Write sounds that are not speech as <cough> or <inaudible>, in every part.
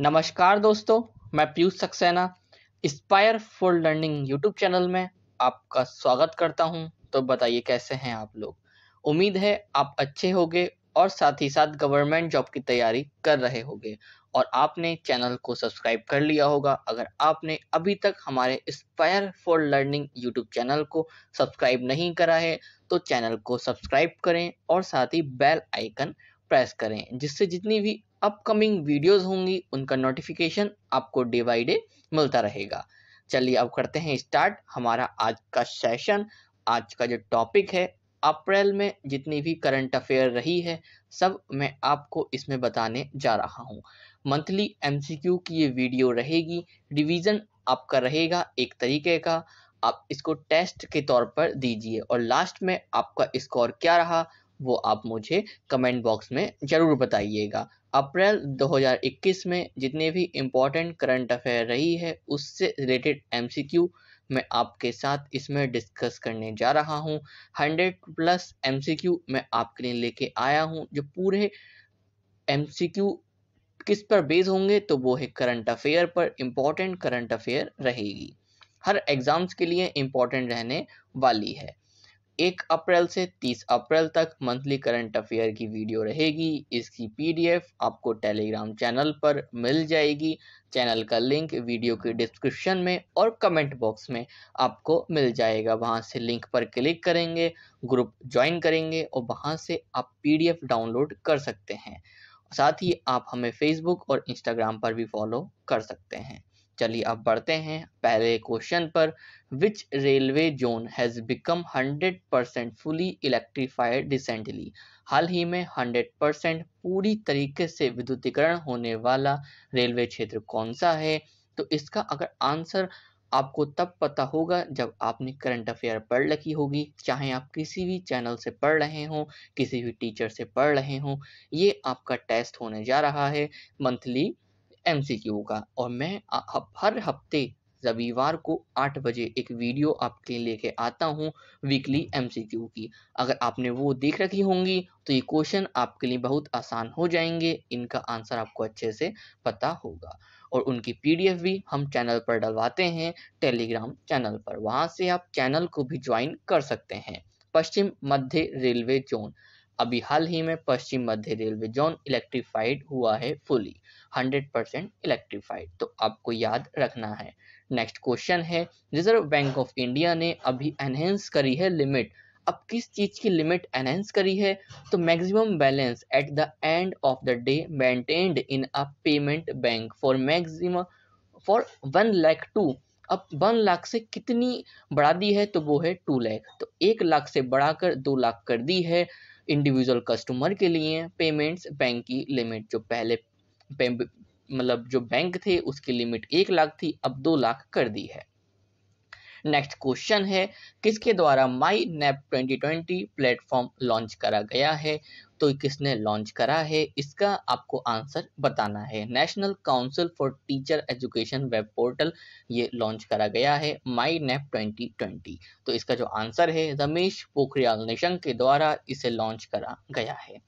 नमस्कार दोस्तों मैं Piyush Saxena inspire for learning YouTube channel में आपका स्वागत करता हूं तो बताइए कैसे हैं आप लोग उम्मीद है आप अच्छे होंगे और साथ ही साथ गवर्नमेंट जॉब की तैयारी कर रहे होंगे और आपने चैनल को सब्सक्राइब कर लिया होगा अगर आपने अभी तक हमारे inspire for learning YouTube channel को सब्सक्राइब नहीं करा है तो चैनल को सब्सक्राइब करें और साथ ही बेल आइकन प्रेस करें जिससे जितनी भी अपकमिंग वीडियोस होंगी उनका नोटिफिकेशन आपको डे बाय डे मिलता रहेगा चलिए अब करते हैं स्टार्ट हमारा आज का सेशन आज का जो टॉपिक है अप्रैल में जितनी भी करंट अफेयर रही है सब मैं आपको इसमें बताने जा रहा हूँ मंथली एम की ये वीडियो रहेगी रिवीजन आपका रहेगा एक तरीके का आप इसको टेस्ट के तौर पर दीजिए और लास्ट में आपका स्कोर क्या रहा वो आप मुझे कमेंट बॉक्स में ज़रूर बताइएगा अप्रैल 2021 में जितने भी इम्पोर्टेंट करंट अफेयर रही है उससे रिलेटेड एम मैं आपके साथ इसमें डिस्कस करने जा रहा हूँ हंड्रेड प्लस एम मैं आपके लिए लेके आया हूँ जो पूरे एम किस पर बेस होंगे तो वो है करंट अफेयर पर इम्पोर्टेंट करंट अफेयर रहेगी हर एग्ज़ाम्स के लिए इम्पोर्टेंट रहने वाली है एक अप्रैल से तीस अप्रैल तक मंथली करंट अफेयर की वीडियो रहेगी इसकी पीडीएफ आपको टेलीग्राम चैनल पर मिल जाएगी चैनल का लिंक वीडियो के डिस्क्रिप्शन में और कमेंट बॉक्स में आपको मिल जाएगा वहां से लिंक पर क्लिक करेंगे ग्रुप ज्वाइन करेंगे और वहां से आप पीडीएफ डाउनलोड कर सकते हैं साथ ही आप हमें फेसबुक और इंस्टाग्राम पर भी फॉलो कर सकते हैं चलिए अब बढ़ते हैं पहले क्वेश्चन पर which railway zone has become 100 percent fully electrified recently हाल ही में 100 परसेंट पूरी तरीके से विद्युतीकरण होने वाला रेलवे क्षेत्र कौन सा है तो इसका अगर आंसर आपको तब पता होगा जब आपने करंट अफेयर पढ़ रखी होगी चाहे आप किसी भी चैनल से पढ़ रहे हों किसी भी टीचर से पढ़ रहे हों ये आपका टेस्ट होने जा रहा है मंथली एमसीक्यू का और मैं हर हफ्ते रविवार को आठ बजे एक वीडियो आपके लेके आता हूँ वीकली एमसीक्यू की अगर आपने वो देख रखी होंगी तो ये क्वेश्चन आपके लिए बहुत आसान हो जाएंगे इनका आंसर आपको अच्छे से पता होगा और उनकी पीडीएफ भी हम चैनल पर डलवाते हैं टेलीग्राम चैनल पर वहाँ से आप चैनल को भी ज्वाइन कर सकते हैं पश्चिम मध्य रेलवे जोन अभी हाल ही में पश्चिम मध्य रेलवे जोन इलेक्ट्रीफाइड हुआ है फुली हंड्रेड परसेंट इलेक्ट्रीफाइड तो आपको याद रखना है नेक्स्ट क्वेश्चन है रिजर्व बैंक ऑफ इंडिया ने अभी एनहेंस करी है लिमिट अब किस चीज़ की लिमिट एनहेंस करी है तो maximum balance at the end of the day maintained in a payment bank for maximum for one lakh to अब वन लाख से कितनी बढ़ा दी है तो वो है टू लाख तो एक लाख से बढ़ाकर दो लाख कर दी है इंडिविजुअल कस्टमर के लिए पेमेंट्स बैंक की लिमिट जो पहले मतलब जो बैंक थे उसकी लिमिट एक लाख थी अब दो लाख कर दी है नेक्स्ट क्वेश्चन है किसके द्वारा my NEP twenty platform launch करा गया है तो किसने लॉन्च करा है इसका आपको आंसर बताना है National Council for Teacher Education web portal ये लॉन्च करा गया है माई नेप ट्वेंटी ट्वेंटी तो इसका जो आंसर है रमेश पोखरियाल निशंक के द्वारा इसे लॉन्च करा गया है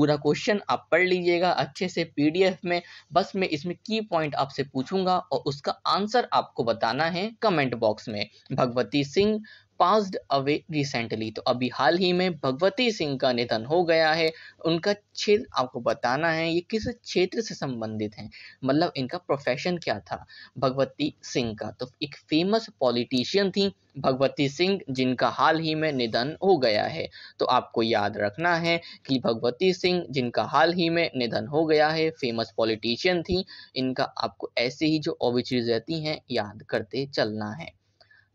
पूरा क्वेश्चन आप पढ़ लीजिएगा अच्छे से पीडीएफ में बस मैं इसमें की पॉइंट आपसे पूछूंगा और उसका आंसर आपको बताना है कमेंट बॉक्स में Bhagwati Singh passed away recently तो अभी हाल ही में भगवती सिंह का निधन हो गया है उनका क्षेत्र आपको बताना है ये किस क्षेत्र से संबंधित हैं मतलब इनका प्रोफेशन क्या था भगवती सिंह का तो एक फेमस पॉलिटिशियन थी भगवती सिंह जिनका हाल ही में निधन हो गया है तो आपको याद रखना है कि भगवती सिंह जिनका हाल ही में निधन हो गया है फेमस पॉलिटिशियन थी इनका आपको ऐसे ही जो ओबिचरीज रहती हैं याद करते चलना है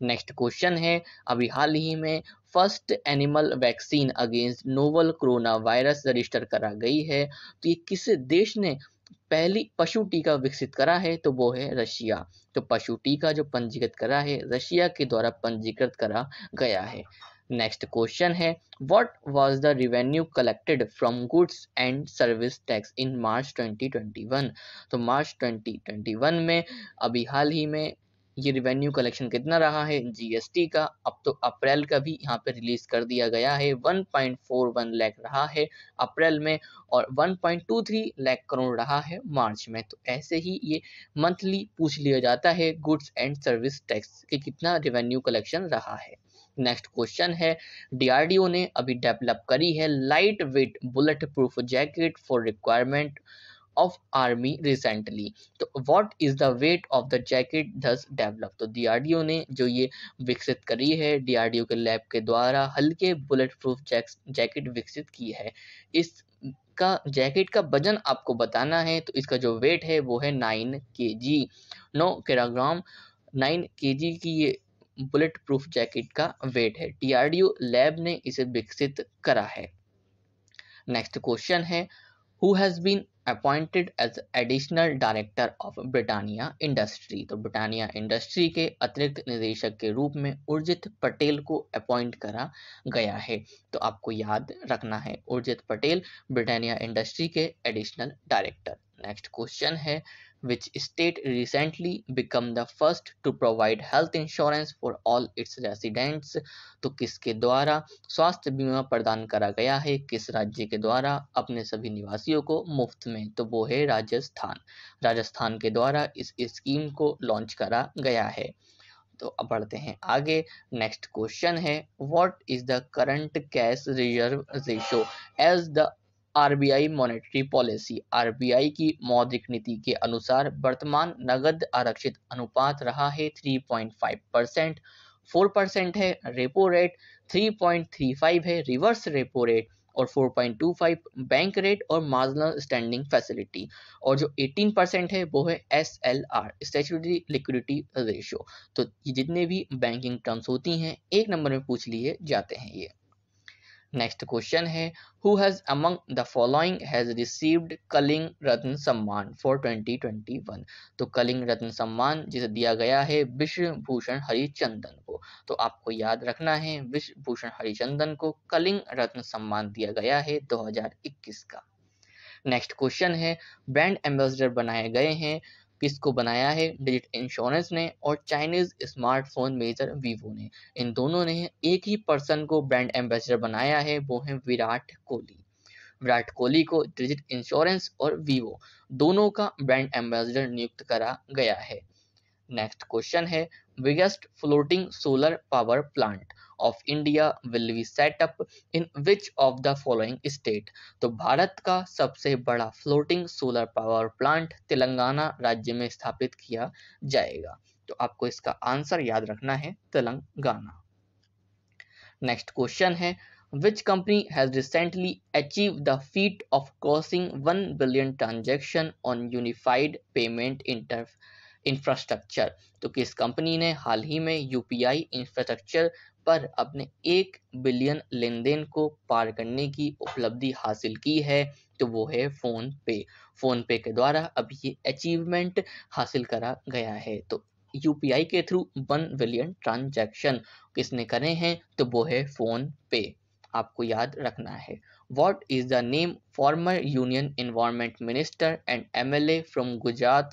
नेक्स्ट क्वेश्चन है अभी हाल ही में first animal vaccine against novel corona virus register करा गई है तो ये किस देश ने पहली पशु टीका विकसित करा है तो वो है रशिया तो पशु टीका जो पंजीकृत करा है रशिया के द्वारा पंजीकृत करा गया है नेक्स्ट क्वेश्चन है what was the revenue collected from goods and service tax in March 2021 तो मार्च 2021 में अभी हाल ही में ये रिवेन्यू कलेक्शन कितना रहा है जीएसटी का अब तो अप्रैल का भी यहाँ पे रिलीज कर दिया गया है 1.41 लाख रहा है अप्रैल में और 1.23 लाख करोड़ रहा है मार्च में तो ऐसे ही ये मंथली पूछ लिया जाता है गुड्स एंड सर्विस टैक्स के कितना रिवेन्यू कलेक्शन रहा है नेक्स्ट क्वेश्चन है डीआरडीओ ने अभी डेवलप करी है light weight bulletproof jacket for requirement of army recently तो what is the weight of the jacket thus developed तो DRDO ने जो ये विकसित करी है DRDO के lab के द्वारा हल्के bulletproof jacket जैकेट विकसित की है इस का जैकेट का वजन आपको बताना है तो इसका जो वेट है वो है नाइन के जी नौ किलोग्राम नाइन के जी की ये बुलेट प्रूफ जैकेट का वेट है टीआरडीओ लैब ने इसे विकसित करा है नेक्स्ट क्वेश्चन है who has been appointed as additional director of Britannia industry तो ब्रिटानिया इंडस्ट्री के अतिरिक्त निदेशक के रूप में उर्जित पटेल को अपॉइंट करा गया है तो आपको याद रखना है उर्जित पटेल ब्रिटानिया इंडस्ट्री के एडिशनल डायरेक्टर नेक्स्ट क्वेश्चन है which state recently become the first to provide health insurance for all its residents तो किसके द्वारा स्वास्थ्य बीमा प्रदान करा गया है किस राज्य के द्वारा अपने सभी निवासियों को मुफ्त में तो वो है राजस्थान राजस्थान के द्वारा इस स्कीम को लॉन्च करा गया है तो अब बढ़ते हैं आगे नेक्स्ट क्वेश्चन है what is the current cash reserve ratio as the RBI monetary policy RBI की मौद्रिक नीति के अनुसार वर्तमान नगद आरक्षित अनुपात रहा है 3.5 परसेंट फोर परसेंट है रेपो रेट 3.35 है रिवर्स रेपो रेट और 4.25 बैंक रेट और मार्जिनल स्टैंडिंग फैसिलिटी और जो 18 परसेंट है वो है S L R statutory liquidity ratio तो जितने भी बैंकिंग टर्म्स होती हैं एक नंबर में पूछ लिए जाते हैं ये नेक्स्ट क्वेश्चन है who has among the following has received Kalinga Ratna सम्मान फॉर 2021 तो कलिंग रत्न सम्मान जिसे दिया गया है विश्वभूषण हरिचंदन को तो आपको याद रखना है विश्वभूषण हरिचंदन को कलिंग रत्न सम्मान दिया गया है 2021 का नेक्स्ट क्वेश्चन है ब्रांड एम्बेसडर बनाए गए हैं किसको बनाया है डिजिट इंश्योरेंस ने और चाइनीज स्मार्टफोन मेजर वीवो ने इन दोनों ने एक ही पर्सन को ब्रांड एम्बेसडर बनाया है वो है विराट कोहली विराट कोहली को डिजिट इंश्योरेंस और वीवो दोनों का ब्रांड एम्बेसडर नियुक्त करा गया है नेक्स्ट क्वेश्चन है biggest floating solar power plant of India will be set up in which of the following state तो भारत का सबसे बड़ा floating solar power plant Telangana राज्य में स्थापित किया जाएगा तो आपको इसका आंसर याद रखना है तेलंगाना नेक्स्ट क्वेश्चन है which company has recently achieved the feat of crossing 1 billion transaction on unified payment interface infrastructure तो किस कंपनी ने हाल ही में यूपीआई इंफ्रास्ट्रक्चर पर अपने एक बिलियन लेन देन को पार करने की उपलब्धि हासिल की है तो वो है फोन पे फोन पे के द्वारा अब ये अचीवमेंट हासिल करा गया है तो यूपीआई के थ्रू वन बिलियन ट्रांजैक्शन किसने करे हैं तो वो है फोन पे आपको याद रखना है what is the name former union environment minister and MLA from Gujarat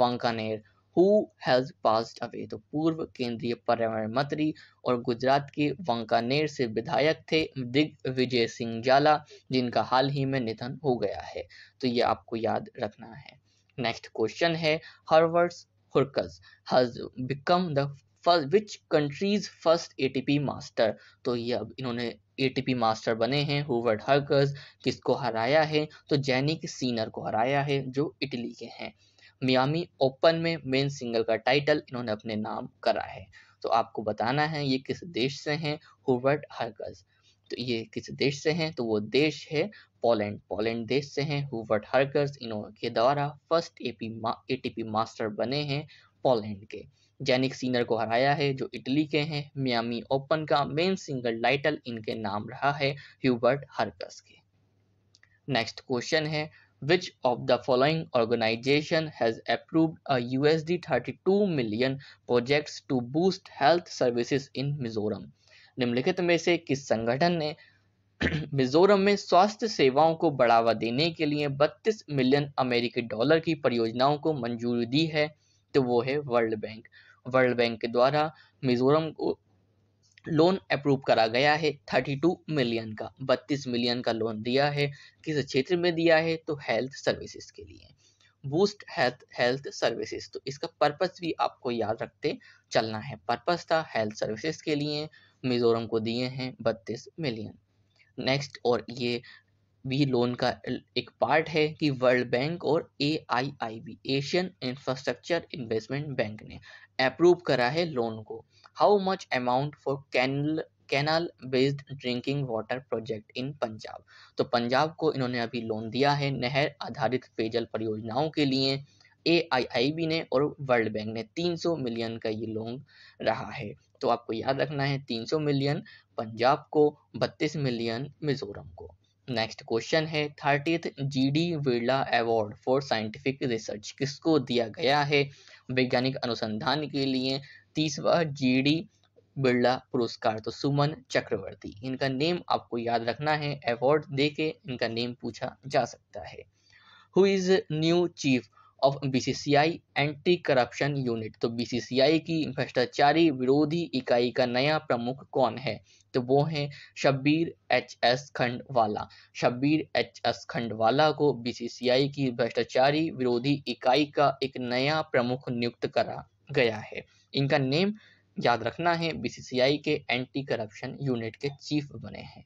Wankaner who has passed away तो पूर्व केंद्रीय पर्यावरण मंत्री और गुजरात के वंकानेर से विधायक थे दिग्विजय सिंह जाला जिनका हाल ही में निधन हो गया है तो ये आपको याद रखना है नेक्स्ट क्वेश्चन है हर्वर्स Hurkacz has become the first which countries first ATP master तो ये अब इन्होंने एटीपी मास्टर बने हैं हुवर्ड हर्कस किसको हराया है तो जैनिक सीनर को हराया है जो इटली के हैं मियामी ओपन में मेन सिंगल का टाइटल इन्होंने अपने नाम करा है तो आपको बताना है ये किस देश से हैं हुवर्ट हर्गज तो ये किस देश से हैं तो वो देश है पोलैंड पोलैंड देश से हैं हुवर्ट हर्गज इन्होंने द्वारा फर्स्ट एपी मा, एटीपी मास्टर बने हैं पोलैंड के जैनिक सीनर को हराया है जो इटली के हैं मियामी ओपन का मेन सिंगल टाइटल इनके नाम रहा है ह्यूबर्ट हर्कस के नेक्स्ट क्वेश्चन है Which of the following organization has approved a USD 32 million projects to boost health services in Mizoram? निम्नलिखित में से किस संगठन ने मिजोरम में स्वास्थ्य सेवाओं को बढ़ावा देने के लिए 32 मिलियन अमेरिकी डॉलर की परियोजनाओं को मंजूरी दी है तो वो है वर्ल्ड बैंक वर्ल्ड बैंक के द्वारा मिजोरम को लोन अप्रूव करा गया है 32 मिलियन का 32 मिलियन का लोन दिया है किस क्षेत्र में दिया है तो हेल्थ सर्विसेज के लिए बूस्ट हेल्थ हेल्थ सर्विसेज तो इसका पर्पस भी आपको याद रखते चलना है पर्पस था हेल्थ सर्विसेज के लिए मिजोरम को दिए हैं बत्तीस मिलियन नेक्स्ट और ये भी लोन का एक पार्ट है कि वर्ल्ड बैंक और a Asian infrastructure investment bank ने अप्रूव करा है लोन को how much amount for canal canal based drinking water project in Punjab तो पंजाब को इन्होंने अभी लोन दिया है नहर आधारित पेयजल परियोजनाओं के लिए ए ने और वर्ल्ड बैंक ने 300 मिलियन का ये लोन रहा है तो आपको याद रखना है 300 मिलियन पंजाब को 32 मिलियन मिजोरम को नेक्स्ट क्वेश्चन है thirtieth G D Birla award for scientific research किसको दिया गया है वैज्ञानिक अनुसंधान के लिए तीसवा जी डी बिरला पुरस्कार तो सुमन चक्रवर्ती इनका नेम आपको याद रखना है अवार्ड दे के इनका नेम पूछा जा सकता है who is new chief of BCCI anti corruption unit तो बीसीसीआई की भ्रष्टाचारी विरोधी इकाई का नया प्रमुख कौन है तो वो है Shabbir H S Khandwala Shabbir H S Khandwala को बीसीसीआई की भ्रष्टाचारी विरोधी इकाई का एक नया प्रमुख नियुक्त करा गया है इनका नेम याद रखना है बीसीसीआई के एंटी करप्शन यूनिट के चीफ बने हैं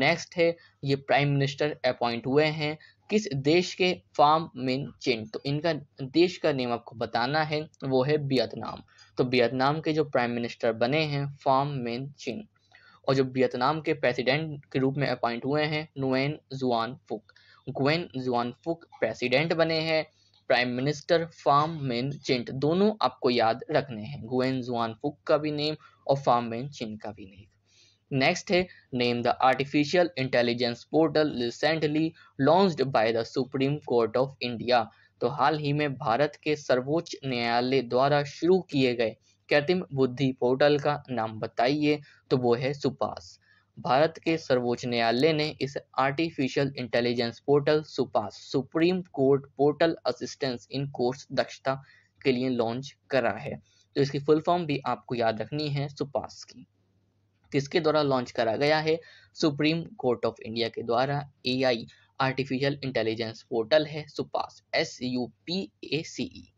नेक्स्ट है ये प्राइम मिनिस्टर अपॉइंट हुए हैं किस देश के फार्म मिन चिन तो इनका देश का नेम आपको बताना है वो है वियतनाम तो वियतनाम के जो प्राइम मिनिस्टर बने हैं फार्म मिन चिन और जो वियतनाम के प्रेसिडेंट के रूप में अपॉइंट हुए हैं नुएन जुआन फुक गुएन जुआन फुक प्रेसिडेंट बने हैं prime minister Pham Minh Chinh दोनों आपको याद रखने हैं गुएन जुआन फुक का भी नेम और फार्म मैन चिंट का भी नेम नेक्स्ट है name the artificial intelligence portal recently launched by the supreme court of India तो हाल ही में भारत के सर्वोच्च न्यायालय द्वारा शुरू किए गए कृत्रिम बुद्धि पोर्टल का नाम बताइए तो वो है सुपास भारत के सर्वोच्च न्यायालय ने इस artificial intelligence portal SUPACE supreme court portal assistance in courts दक्षता के लिए लॉन्च करा है तो इसकी फुल फॉर्म भी आपको याद रखनी है सुपास की किसके द्वारा लॉन्च करा गया है सुप्रीम कोर्ट ऑफ इंडिया के द्वारा ए आर्टिफिशियल इंटेलिजेंस पोर्टल है SUPACE S U P A C E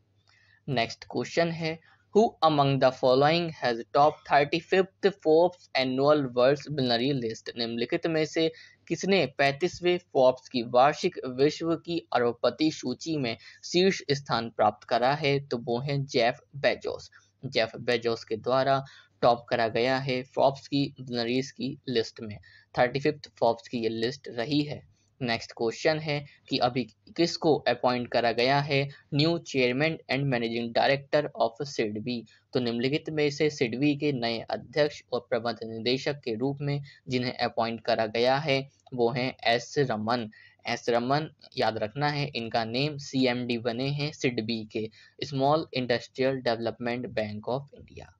next question है who among the following has top 35th Forbes annual world's billionaire list निम्नलिखित में से किसने 35वें फोर्ब्स की वार्षिक विश्व की अरबपति सूची में शीर्ष स्थान प्राप्त करा है तो वो है जेफ बेजोस जेफ बेजोस के द्वारा टॉप करा गया है फोर्ब्स की बिलनरीज की लिस्ट में थर्टी फिफ्थ फोर्ब्स की ये लिस्ट रही है नेक्स्ट क्वेश्चन है कि अभी किसको अपॉइंट करा गया है new chairman and managing director of SIDBI तो निम्नलिखित में से सिडबी के नए अध्यक्ष और प्रबंध निदेशक के रूप में जिन्हें अपॉइंट करा गया है वो हैं एस रमन एस रमन याद रखना है इनका नेम सीएमडी बने हैं सिडबी के small industrial development bank of India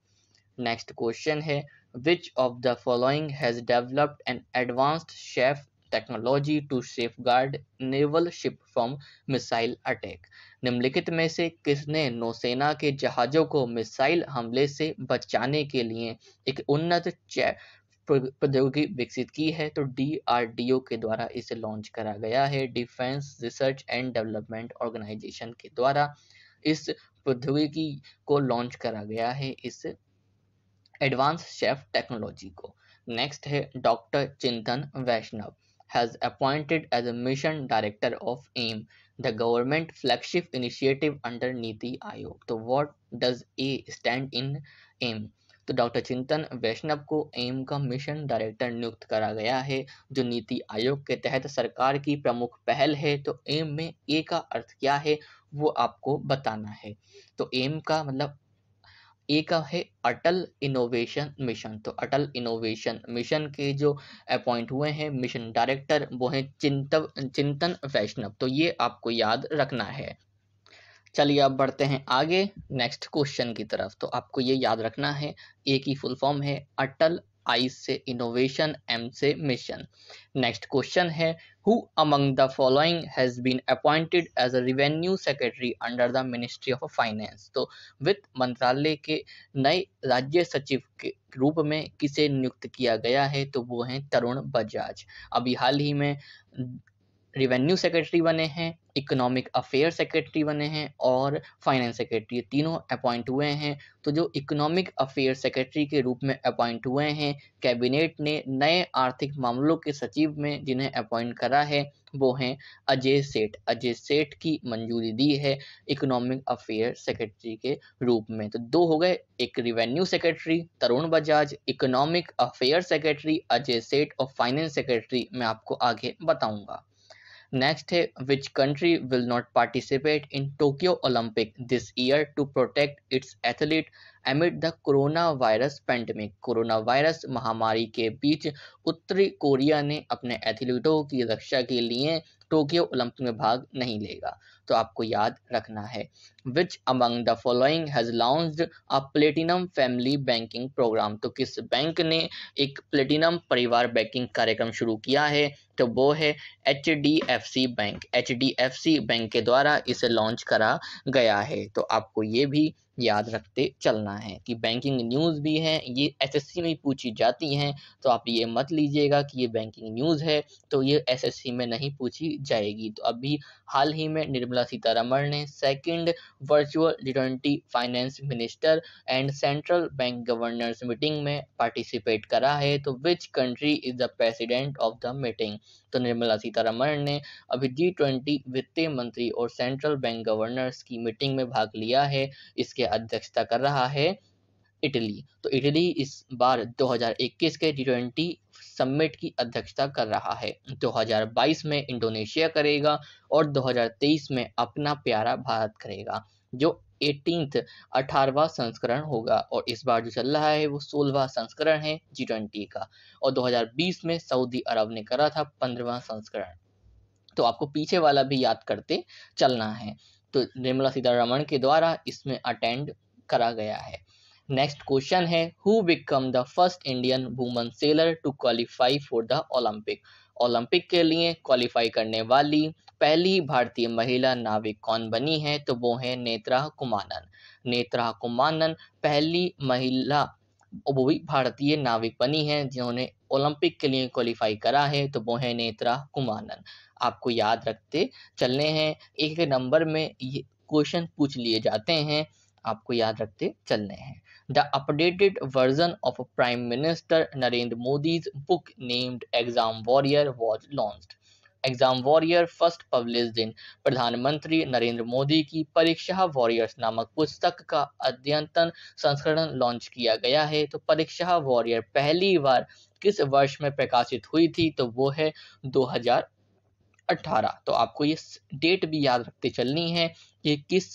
next question है which of the following has developed an advanced chaff technology to safeguard naval ship from missile attack निम्नलिखित में से किसने नौसेना के जहाजों को मिसाइल हमले से बचाने के लिए एक उन्नत प्रौद्योगिकी विकसित की है तो डीआरडीओ के द्वारा इसे लॉन्च करा गया है defence research and development organisation के द्वारा इस प्रौद्योगिकी को लॉन्च करा गया है इस एडवांस शेफ टेक्नोलॉजी को नेक्स्ट है doctor Chintan Vaishnav has appointed as a Mission Director of AIM, the government flagship initiative under Niti Aayog. so what does A stand in AIM? तो डॉक्टर चिंतन वैष्णव को एम का मिशन डायरेक्टर नियुक्त करा गया है जो नीति आयोग के तहत सरकार की प्रमुख पहल है तो एम में ए का अर्थ क्या है वो आपको बताना है तो एम का मतलब ए का है अटल इनोवेशन मिशन तो अटल इनोवेशन मिशन के जो अपॉइंट हुए हैं मिशन डायरेक्टर वो हैं चिंतव चिंतन वैष्णव तो ये आपको याद रखना है चलिए अब बढ़ते हैं आगे नेक्स्ट क्वेश्चन की तरफ तो आपको ये याद रखना है ए की फुल फॉर्म है अटल आई से इनोवेशन एम से मिशन नेक्स्ट क्वेश्चन है who among the following has been appointed as a revenue secretary under the ministry of finance तो वित्त मंत्रालय के नए राज्य सचिव के रूप में किसे नियुक्त किया गया है तो वो हैं तरुण बजाज अभी हाल ही में रिवेन्यू सेक्रेटरी बने हैं इकोनॉमिक अफेयर सेक्रेटरी बने हैं और फाइनेंस सेक्रेटरी तीनों अपॉइंट हुए हैं तो जो इकोनॉमिक अफेयर सेक्रेटरी के रूप में अपॉइंट हुए हैं कैबिनेट ने नए आर्थिक मामलों के सचिव में जिन्हें अपॉइंट करा है वो हैं अजय सेठ अजय सेठ की मंजूरी दी है इकोनॉमिक अफेयर सेक्रेटरी के रूप में तो दो हो गए एक revenue secretary Tarun Bajaj economic affair secretary Ajay Seth और फाइनेंस सेक्रेटरी मैं आपको आगे बताऊंगा Next है which country will not participate in Tokyo Olympic this year to protect its athlete amid the corona virus pandemic corona virus महामारी के बीच उत्तरी कोरिया ने अपने एथलीटों की रक्षा के लिए टोक्यो ओलंपिक में भाग नहीं लेगा तो आपको याद रखना है which among the following has launch a platinum family banking program तो किस बैंक ने एक प्लेटिनम परिवार बैंकिंग कार्यक्रम शुरू किया है तो वो है H D F C bank H D F C bank के द्वारा इसे लॉन्च करा गया है तो आपको ये भी याद रखते चलना है कि बैंकिंग न्यूज़ भी है ये एसएससी में पूछी जाती हैं तो आप ये मत लीजिएगा कि ये बैंकिंग न्यूज़ है तो ये एसएससी में नहीं पूछी जाएगी तो अभी हाल ही में निर्मला सीतारमण ने second virtual G finance minister and central bank governors meeting में पार्टिसिपेट करा है तो which country is the president of the meeting वित्त निर्मला सीतारमण ने अभी जी ट्वेंटी वित्तीय मंत्री और सेंट्रल बैंक गवर्नर्स की मीटिंग में भाग लिया है इसके अध्यक्षता कर रहा है इटली तो इटली इस बार 2021 के जी ट्वेंटी समिट की अध्यक्षता कर रहा है 2022 में इंडोनेशिया करेगा और 2023 में अपना प्यारा भारत करेगा जो एटीनथ अठारवा संस्करण होगा और इस बार जो चल रहा है वो सोलवा संस्करण है जी ट्वेंटी का और 2020 में सऊदी अरब ने करा था पंद्रवा संस्करण तो आपको पीछे वाला भी याद करते चलना है तो निर्मला सीतारमण के द्वारा इसमें अटेंड करा गया है नेक्स्ट क्वेश्चन है who become the first Indian woman sailor to qualify for the Olympic Olympic के लिए क्वालिफाई करने वाली पहली भारतीय महिला नाविक कौन बनी है तो वो है नेत्रा कुमानन नेत्रा कुमानन पहली महिला वो भी भारतीय नाविक बनी है जिन्होंने ओलंपिक के लिए क्वालिफाई करा है तो वो है नेत्रा कुमानन आपको याद रखते चलने हैं एक एक नंबर में ये क्वेश्चन पूछ लिए जाते हैं आपको याद रखते चलने हैं the updated version of prime minister Narendra Modi's book named exam warrior was launched exam warrior first publish दिन प्रधानमंत्री नरेंद्र मोदी की परीक्षा वॉरियर्स नामक पुस्तक का अद्यतन संस्करण लॉन्च किया गया है तो परीक्षा वॉरियर पहली बार किस वर्ष में प्रकाशित हुई थी तो वो है 2000 तो आपको ये डेट भी याद रखते चलनी है कि किस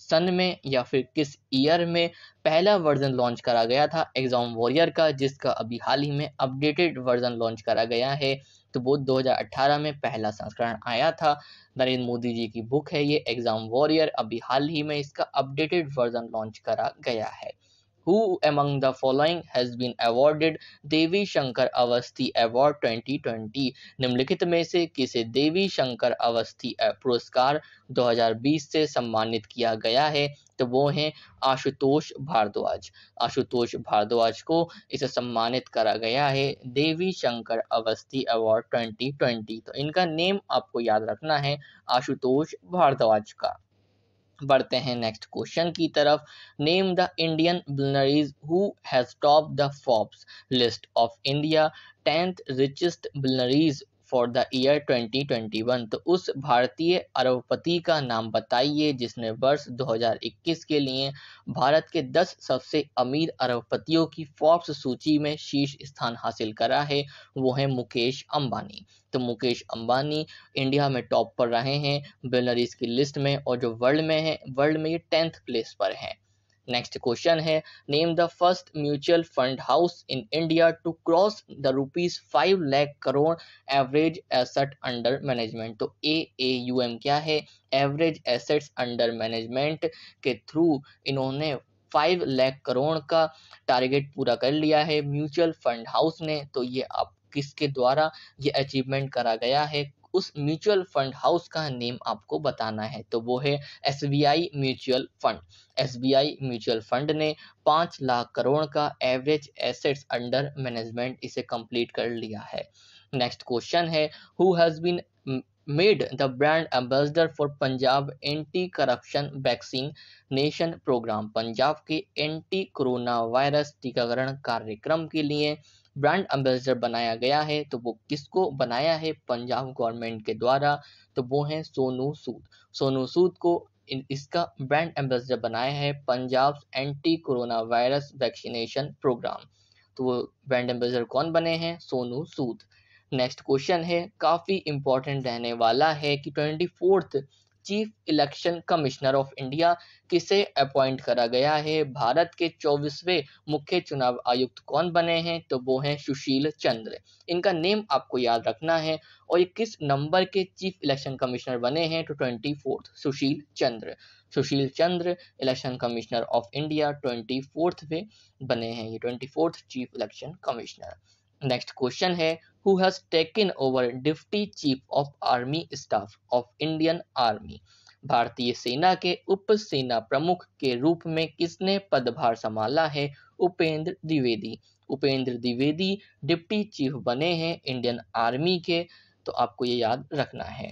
सन में या फिर किस ईयर में पहला वर्जन लॉन्च करा गया था एग्जाम वॉरियर का जिसका अभी हाल ही में अपडेटेड वर्जन लॉन्च करा गया है तो वो 2018 में पहला संस्करण आया था नरेंद्र मोदी जी की बुक है ये एग्जाम वॉरियर अभी हाल ही में इसका अपडेटेड वर्जन लॉन्च करा गया है Who among the following has been awarded Devi Shankar Awasthi Award 2020? निम्नलिखित में से किसे देवी शंकर अवस्थी पुरस्कार 2020 से सम्मानित किया गया है तो वो हैं आशुतोष भारद्वाज आशुतोष भारद्वाज को इसे सम्मानित करा गया है देवी शंकर अवस्थी अवार्ड 2020 तो इनका नेम आपको याद रखना है आशुतोष भारद्वाज का बढ़ते हैं नेक्स्ट क्वेश्चन की तरफ name the Indian billionaires who has top the Forbes list of India tenth richest billionaires for the year 2021 तो उस भारतीय अरबपति का नाम बताइए जिसने वर्ष 2021 के लिए भारत के 10 सबसे अमीर अरबपतियों की फॉर्ब्स सूची में शीर्ष स्थान हासिल करा है वो है मुकेश अंबानी तो मुकेश अंबानी इंडिया में टॉप पर रहे हैं बिलनरीज की लिस्ट में और जो वर्ल्ड में है वर्ल्ड में ये टेंथ प्लेस पर हैं नेक्स्ट क्वेश्चन है name the first mutual fund house in India to cross the rupees five lakh crore average asset under management तो ए ए यू एम क्या है एवरेज एसेट्स अंडर मैनेजमेंट के थ्रू इन्होंने फाइव लैख करोड़ का target पूरा कर लिया है म्यूचुअल फंड हाउस ने तो ये आप किसके द्वारा ये अचीवमेंट करा गया है उस म्यूचुअल फंड हाउस का नेम आपको बताना है तो वो है S mutual fund S mutual fund ने पाँच लाख करोड़ का एवरेज एसेट्स अंडर मैनेजमेंट इसे कंप्लीट कर लिया है नेक्स्ट क्वेश्चन है who has been made the brand ambassador for Punjab anti corruption vaccine nation program Punjab के एंटी कोरोना वायरस टीकाकरण कार्यक्रम के लिए ब्रांड एम्बेसडर बनाया गया है तो वो किसको बनाया है पंजाब गवर्नमेंट के द्वारा तो वो है सोनू सूद सोनू सूद को इसका ब्रांड एम्बेसडर बनाया है Punjab anti corona virus vaccination program तो वो ब्रांड एम्बेसडर कौन बने हैं सोनू सूद नेक्स्ट क्वेश्चन है काफ़ी इंपॉर्टेंट रहने वाला है कि twenty fourth chief election commissioner of India किसे अपॉइंट करा गया है भारत के चौबीसवें मुख्य चुनाव आयुक्त कौन बने हैं तो वो हैं सुशील चंद्र इनका नेम आपको याद रखना है और ये किस नंबर के चीफ इलेक्शन कमिश्नर बने हैं तो twenty fourth Sushil Chandra Sushil Chandra election commissioner of India twenty fourth बने हैं ये twenty fourth chief election commissioner next question है who has taken over deputy chief of army staff of indian army भारतीय सेना के उप सेना प्रमुख के रूप में किसने पदभार संभाला है उपेंद्र द्विवेदी उपेंद्र द्विवेदी डिप्टी चीफ बने हैं इंडियन आर्मी के तो आपको ये याद रखना है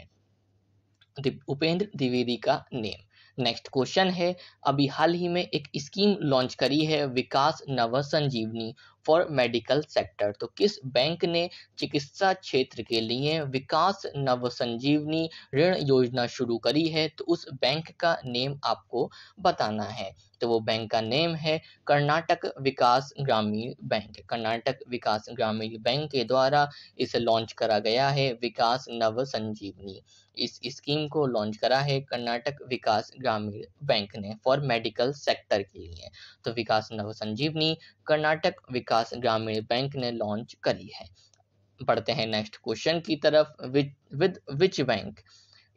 उपेंद्र द्विवेदी का नेम नेक्स्ट क्वेश्चन है अभी हाल ही में एक स्कीम लॉन्च करी है विकास नव संजीवनी फॉर मेडिकल सेक्टर तो किस बैंक ने चिकित्सा क्षेत्र के लिए विकास नवसंजीवनी ऋण योजना शुरू करी है तो उस बैंक का नेम आपको बताना है तो वो बैंक का नेम है कर्नाटक विकास ग्रामीण बैंक कर्नाटक विकास ग्रामीण बैंक के द्वारा इसे लॉन्च करा गया है विकास नव संजीवनी इस स्कीम को लॉन्च करा है कर्नाटक विकास ग्रामीण बैंक ने फॉर मेडिकल सेक्टर के लिए तो विकास नव संजीवनी कर्नाटक विकास ग्रामीण बैंक ने लॉन्च करी है बढ़ते हैं नेक्स्ट क्वेश्चन की तरफ with which bank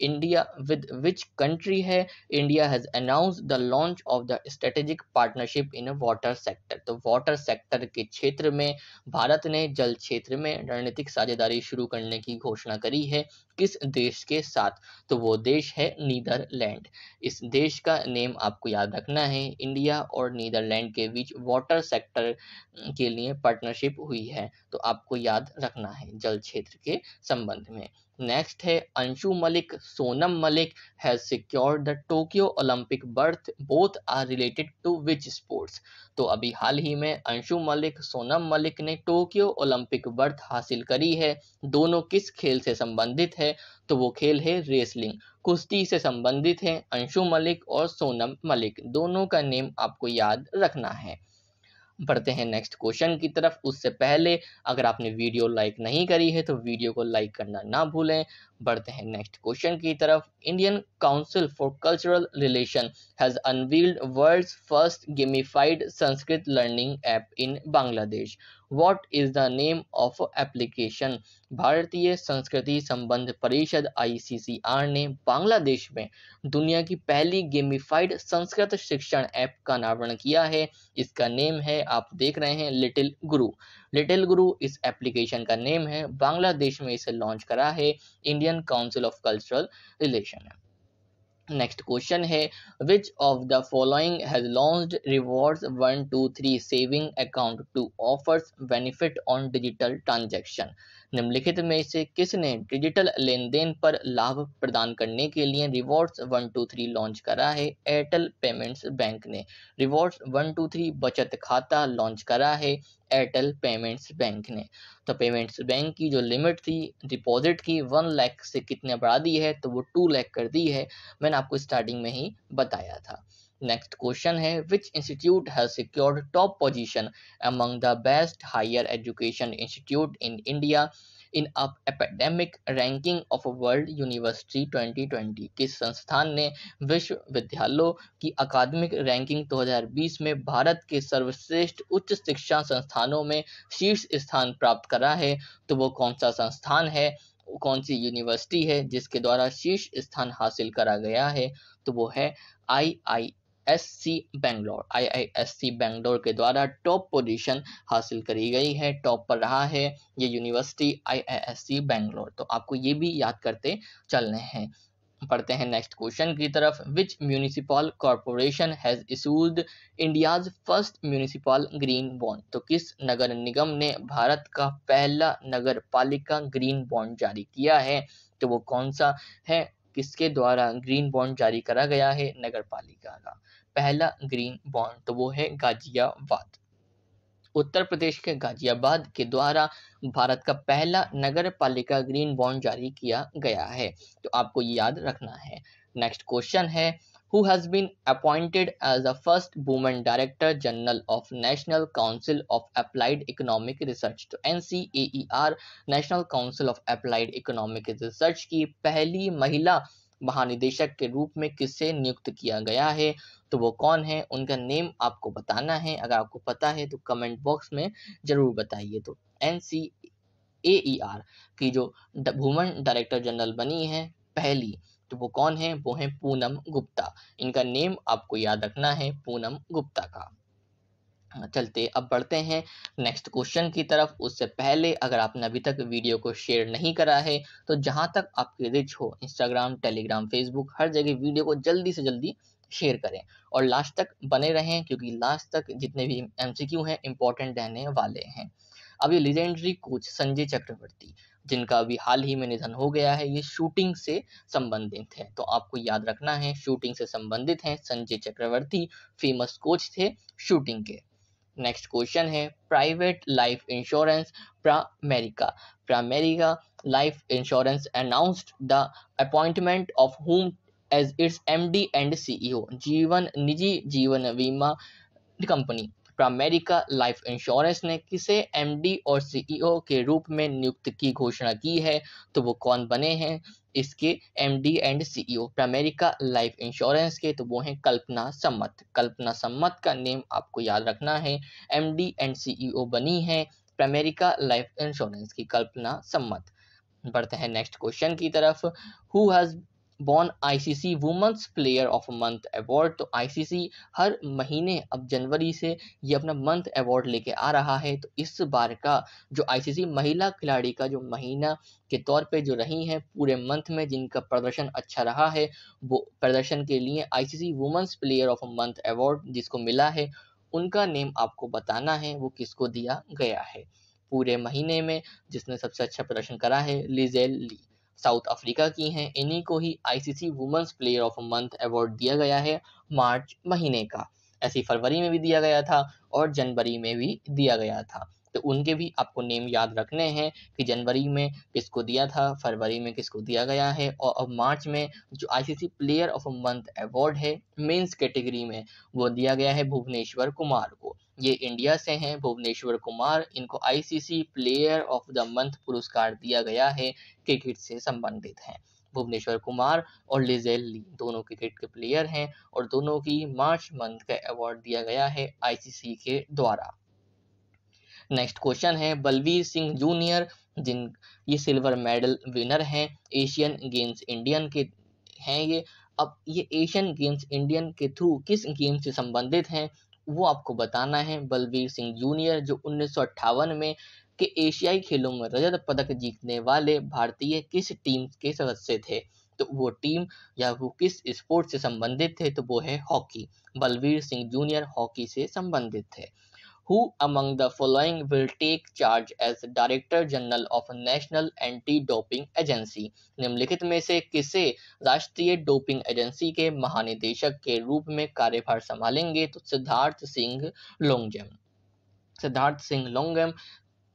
India with which country है India has announced the launch of the strategic partnership in a water sector तो water sector के क्षेत्र में भारत ने जल क्षेत्र में रणनीतिक साझेदारी शुरू करने की घोषणा करी है किस देश के साथ तो वो देश है नीदरलैंड इस देश का नेम आपको याद रखना है इंडिया और नीदरलैंड के बीच वाटर सेक्टर के लिए पार्टनरशिप हुई है तो आपको याद रखना है जल क्षेत्र के संबंध में नेक्स्ट है Anshu Malik Sonam Malik has secure the Tokyo Olympic berth both are related to which sports तो अभी हाल ही में अंशु मलिक सोनम मलिक ने टोक्यो ओलंपिक बर्थ हासिल करी है दोनों किस खेल से संबंधित है तो वो खेल है रेसलिंग कुश्ती से संबंधित है अंशु मलिक और सोनम मलिक दोनों का नेम आपको याद रखना है बढ़ते हैं नेक्स्ट क्वेश्चन की तरफ उससे पहले अगर आपने वीडियो लाइक नहीं करी है तो वीडियो को लाइक करना ना भूलें बढ़ते हैं नेक्स्ट क्वेश्चन की तरफ Indian council for cultural relation has unveiled world's first gamified Sanskrit learning app in Bangladesh what is the name of application भारतीय संस्कृति संबंध परिषद आईसीसीआर ने बांग्लादेश में दुनिया की पहली गेमिफाइड संस्कृत शिक्षण ऐप का अनावरण किया है इसका नेम है आप देख रहे हैं लिटिल गुरु लिटिल गुरु इस एप्लीकेशन का नेम है बांग्लादेश में इसे लॉन्च करा है Indian council of cultural relation है नेक्स्ट क्वेश्चन है which of the following has launched rewards one two three saving account to offers benefit on digital transaction निम्नलिखित में से किसने डिजिटल लेन देन पर लाभ प्रदान करने के लिए rewards one two three launch करा है एयरटेल पेमेंट्स बैंक ने रिवॉर्ड्स वन टू थ्री बचत खाता लॉन्च करा है एयरटेल पेमेंट्स बैंक ने तो पेमेंट्स बैंक की जो लिमिट थी डिपॉजिट की वन लाख से कितने बढ़ा दी है तो वो टू लाख कर दी है मैंने आपको स्टार्टिंग में ही बताया था नेक्स्ट क्वेश्चन है which institute has secured top position among the best higher education institute in India in a ranking of world university 2020 किस संस्थान ने विश्वविद्यालयों की अकादमिक रैंकिंग 2020 में भारत के सर्वश्रेष्ठ उच्च शिक्षा संस्थानों में शीर्ष स्थान प्राप्त करा है तो वो कौन सा संस्थान है कौन सी यूनिवर्सिटी है जिसके द्वारा शीर्ष स्थान हासिल करा गया है तो वो है I I S C Bangalore I I S C Bangalore के द्वारा टॉप पोजीशन हासिल करी गई है टॉप पर रहा है ये university I I S C Bangalore तो आपको ये भी याद करते चलने हैं पढ़ते हैं नेक्स्ट क्वेश्चन की तरफ which municipal corporation has issued India's first municipal green bond तो किस नगर निगम ने भारत का पहला नगर पालिका ग्रीन बॉन्ड जारी किया है तो वो कौन सा है किसके द्वारा ग्रीन बॉन्ड जारी करा गया है नगर पालिका का पहला ग्रीन बॉन्ड तो वो है गाजियाबाद उत्तर प्रदेश के गाजियाबाद के द्वारा भारत का पहला नगर पालिका ग्रीन बॉन्ड जारी किया गया है तो आपको याद रखना है नेक्स्ट क्वेश्चन है who has been appointed as the first woman Director General of National Council of Applied Economic Research to NCAER National Council of Applied Economic Research ki pehli mahila महानिदेशक के रूप में किसे नियुक्त किया गया है तो वो कौन है उनका नेम आपको बताना है अगर आपको पता है तो कमेंट बॉक्स में जरूर बताइए तो एन सी ए आर की जो वुमेन डायरेक्टर जनरल बनी है पहली तो वो कौन है वो है पूनम गुप्ता इनका नेम आपको याद रखना है पूनम गुप्ता का चलते अब बढ़ते हैं नेक्स्ट क्वेश्चन की तरफ उससे पहले अगर आपने अभी तक वीडियो को शेयर नहीं करा है तो जहां तक आपकी रिच हो इंस्टाग्राम टेलीग्राम फेसबुक हर जगह वीडियो को जल्दी से जल्दी शेयर करें और लास्ट तक बने रहें क्योंकि लास्ट तक जितने भी एमसीक्यू हैं इंपॉर्टेंट रहने वाले हैं अभी लीजेंडरी कोच संजय चक्रवर्ती जिनका अभी हाल ही में निधन हो गया है ये शूटिंग से संबंधित है तो आपको याद रखना है शूटिंग से संबंधित हैं संजय चक्रवर्ती फेमस कोच थे शूटिंग के नेक्स्ट क्वेश्चन है private life insurance Pramerica Pramerica life insurance announced the appointment of home as its MD and CEO जीवन निजी जीवन बीमा कंपनी प्रामेरिका लाइफ इंश्योरेंस ने किसे एमडी और सीईओ e के रूप में नियुक्त की घोषणा की है तो वो कौन बने हैं इसके MD and CEO Pramerica life insurance के तो वो हैं कल्पना सम्मत कल्पना सम्मत का नेम आपको याद रखना है एमडी एंड सीईओ बनी है प्रामेरिका लाइफ इंश्योरेंस की कल्पना सम्मत बढ़ते हैं नेक्स्ट क्वेश्चन की तरफ who has won ICC women's player of month award तो आईसीसी हर महीने अब जनवरी से ये अपना मंथ अवार्ड लेके आ रहा है तो इस बार का जो आईसीसी महिला खिलाड़ी का जो महीना के तौर पे जो रही हैं पूरे मंथ में जिनका प्रदर्शन अच्छा रहा है वो प्रदर्शन के लिए ICC women's player of month award जिसको मिला है उनका नेम आपको बताना है वो किसको दिया गया है पूरे महीने में जिसने सबसे अच्छा प्रदर्शन करा है लिजेल ली साउथ अफ्रीका की हैं इन्हीं को ही ICC women's player of month award दिया गया है मार्च महीने का ऐसे फरवरी में भी दिया गया था और जनवरी में भी दिया गया था तो उनके भी आपको नेम याद रखने हैं कि जनवरी में किसको दिया था फरवरी में किसको दिया गया है और अब मार्च में जो ICC player of month award है मेंस कैटेगरी में वो दिया गया है भुवनेश्वर कुमार को ये इंडिया से हैं भुवनेश्वर कुमार इनको ICC player of the month पुरस्कार दिया गया है क्रिकेट से संबंधित हैं भुवनेश्वर कुमार और लिजेल ली दोनों क्रिकेट के प्लेयर हैं और दोनों की मार्च मंथ का अवार्ड दिया गया है आईसीसी के द्वारा नेक्स्ट क्वेश्चन है बलवीर सिंह जूनियर जिन ये सिल्वर मेडल विनर हैं एशियन गेम्स इंडियन के हैं ये अब ये एशियन गेम्स इंडियन के थ्रू किस गेम से संबंधित हैं वो आपको बताना है बलबीर सिंह जूनियर जो उन्नीस में के एशियाई खेलों में रजत पदक जीतने वाले भारतीय किस टीम के सदस्य थे तो वो टीम या वो किस स्पोर्ट से संबंधित थे तो वो है hockey Balbir Singh junior hockey से संबंधित थे Who among the following will take charge as Director General of National Anti-Doping Agency? निम्नलिखित में से किसे राष्ट्रीय डोपिंग एजेंसी के महानिदेशक के रूप में कार्यभार संभालेंगे तो सिद्धार्थ सिंह लोंगजम सिद्धार्थ सिंह लोंगजम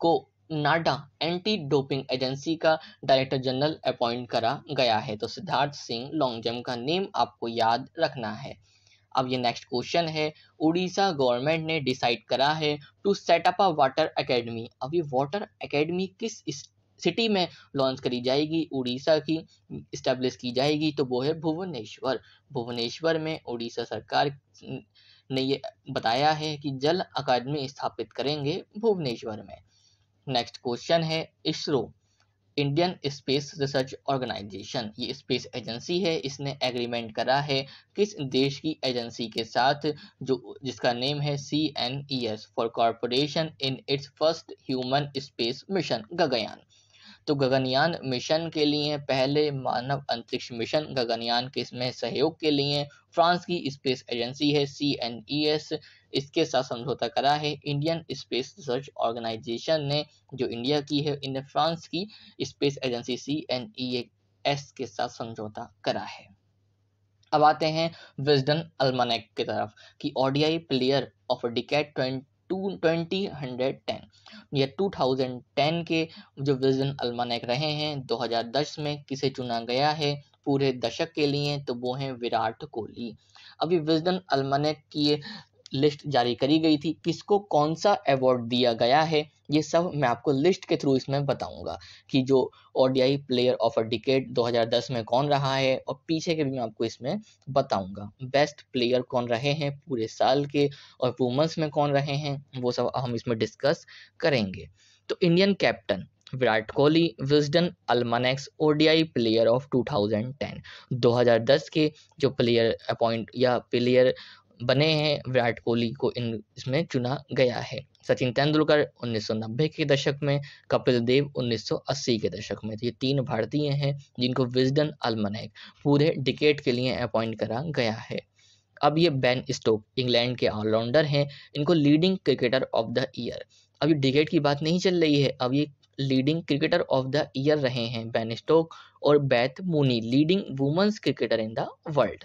को नाडा एंटी डोपिंग एजेंसी का डायरेक्टर जनरल अपॉइंट करा गया है तो सिद्धार्थ सिंह लोंगजेम का नेम आपको याद रखना है अब ये नेक्स्ट क्वेश्चन है उड़ीसा गवर्नमेंट ने डिसाइड करा है to set up a water academy अब ये वाटर एकेडमी किस सिटी में लॉन्च करी जाएगी उड़ीसा की इस्टेब्लिश की जाएगी तो वो है भुवनेश्वर भुवनेश्वर में उड़ीसा सरकार ने ये बताया है कि जल अकादमी स्थापित करेंगे भुवनेश्वर में नेक्स्ट क्वेश्चन है ISRO Indian Space Research Organisation ये स्पेस एजेंसी है इसने एग्रीमेंट करा है किस देश की एजेंसी के साथ जो जिसका नेम है C N E S for corporation in its first human space mission Gaganyaan तो गगनयान मिशन के लिए पहले मानव अंतरिक्ष मिशन गगनयान के इसमें सहयोग के लिए फ्रांस की स्पेस एजेंसी है सी एन ई एस इसके साथ समझौता करा है इंडियन स्पेस रिसर्च ऑर्गेनाइजेशन ने जो इंडिया की है इन फ्रांस की space agency C N E S के साथ समझौता करा है अब आते हैं विजडन अलमनेक की तरफ कि ODI player of decade twenty to twenty hundred ten या टू थाउजेंड टेन के जो विजन अलमानक रहे हैं दो हजार दस में किसे चुना गया है पूरे दशक के लिए तो वो हैं विराट कोहली अभी विजन अलमानक की लिस्ट जारी करी गई थी किसको कौन सा अवार्ड दिया गया है ये सब मैं आपको लिस्ट के थ्रू इसमें बताऊंगा कि जो ODI player of a decade 2010 में कौन रहा है और पीछे के भी मैं आपको इसमें बताऊंगा बेस्ट प्लेयर कौन रहे हैं पूरे साल के और वूमेंस में कौन रहे हैं वो सब हम इसमें डिस्कस करेंगे तो Indian captain Virat Kohli Wisden almanacks ODI player of 2010 2010 के जो प्लेयर अपॉइंट या प्लेयर बने हैं विराट कोहली को इन इसमें चुना गया है सचिन तेंदुलकर 1990 के दशक में कपिल देव 1980 के दशक में ये तीन भारतीय हैं जिनको विजडन अल्मनैक पूरे डिकेट के लिए अपॉइंट करा गया है अब ये बैन स्टोक इंग्लैंड के ऑलराउंडर हैं इनको leading cricketer of the year अब ये डिकेट की बात नहीं चल रही है अब ये leading cricketer of the year रहे हैं बेन स्टोक और Beth Mooney leading women's cricketer in the world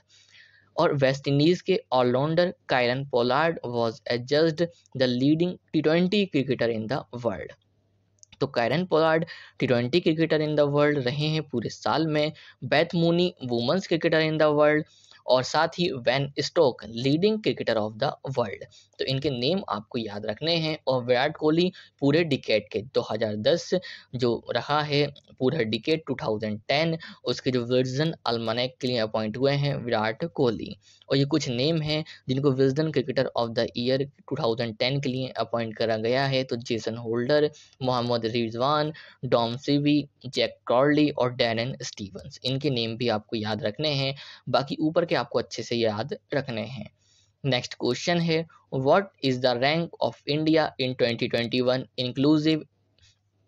और वेस्ट इंडीज के allrounder Kieron Pollard was adjudged the leading T twenty cricketer in the world तो Kieron Pollard T twenty cricketer in the world रहे हैं पूरे साल में Beth Mooney women's cricketer in the world और साथ ही Ben Stoke leading cricketer of the world तो इनके नेम आपको याद रखने हैं और विराट कोहली पूरे डिकेट के 2010 जो रहा है पूरा डिकेट 2010 उसके जो विजन अलमनेक के लिए अपॉइंट हुए हैं विराट कोहली और ये कुछ नेम हैं जिनको Wisden cricketer of the year 2010 के लिए अपॉइंट करा गया है तो Jason Holder Mohammad Rizwan Dom सिवी जैक कॉर्ली और डैरन स्टीवंस इनके नेम भी आपको याद रखने हैं बाकी ऊपर के आपको अच्छे से याद रखने हैं नेक्स्ट क्वेश्चन है what is the rank of India in 2021 inclusive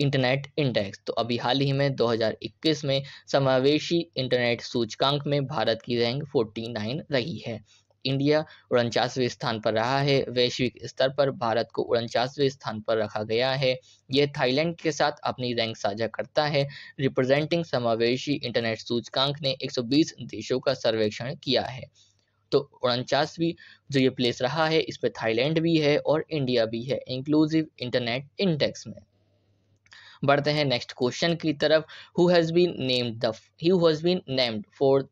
internet index तो अभी हाल ही में 2021 में समावेशी इंटरनेट सूचकांक में भारत की रैंक 49 रही है इंडिया उनचासवें स्थान पर रहा है वैश्विक स्तर पर भारत को उनचासवें स्थान पर रखा गया है यह थाईलैंड के साथ अपनी रैंक साझा करता है रिप्रेजेंटिंग समावेशी इंटरनेट सूचकांक ने 120 देशों का सर्वेक्षण किया है तो उनचासवीं जो ये प्लेस रहा है इस पर थाईलैंड भी है और इंडिया भी है इंक्लूसिव इंटरनेट इंडेक्स में बढ़ते हैं नेक्स्ट क्वेश्चन की तरफ who has been named the he has been named for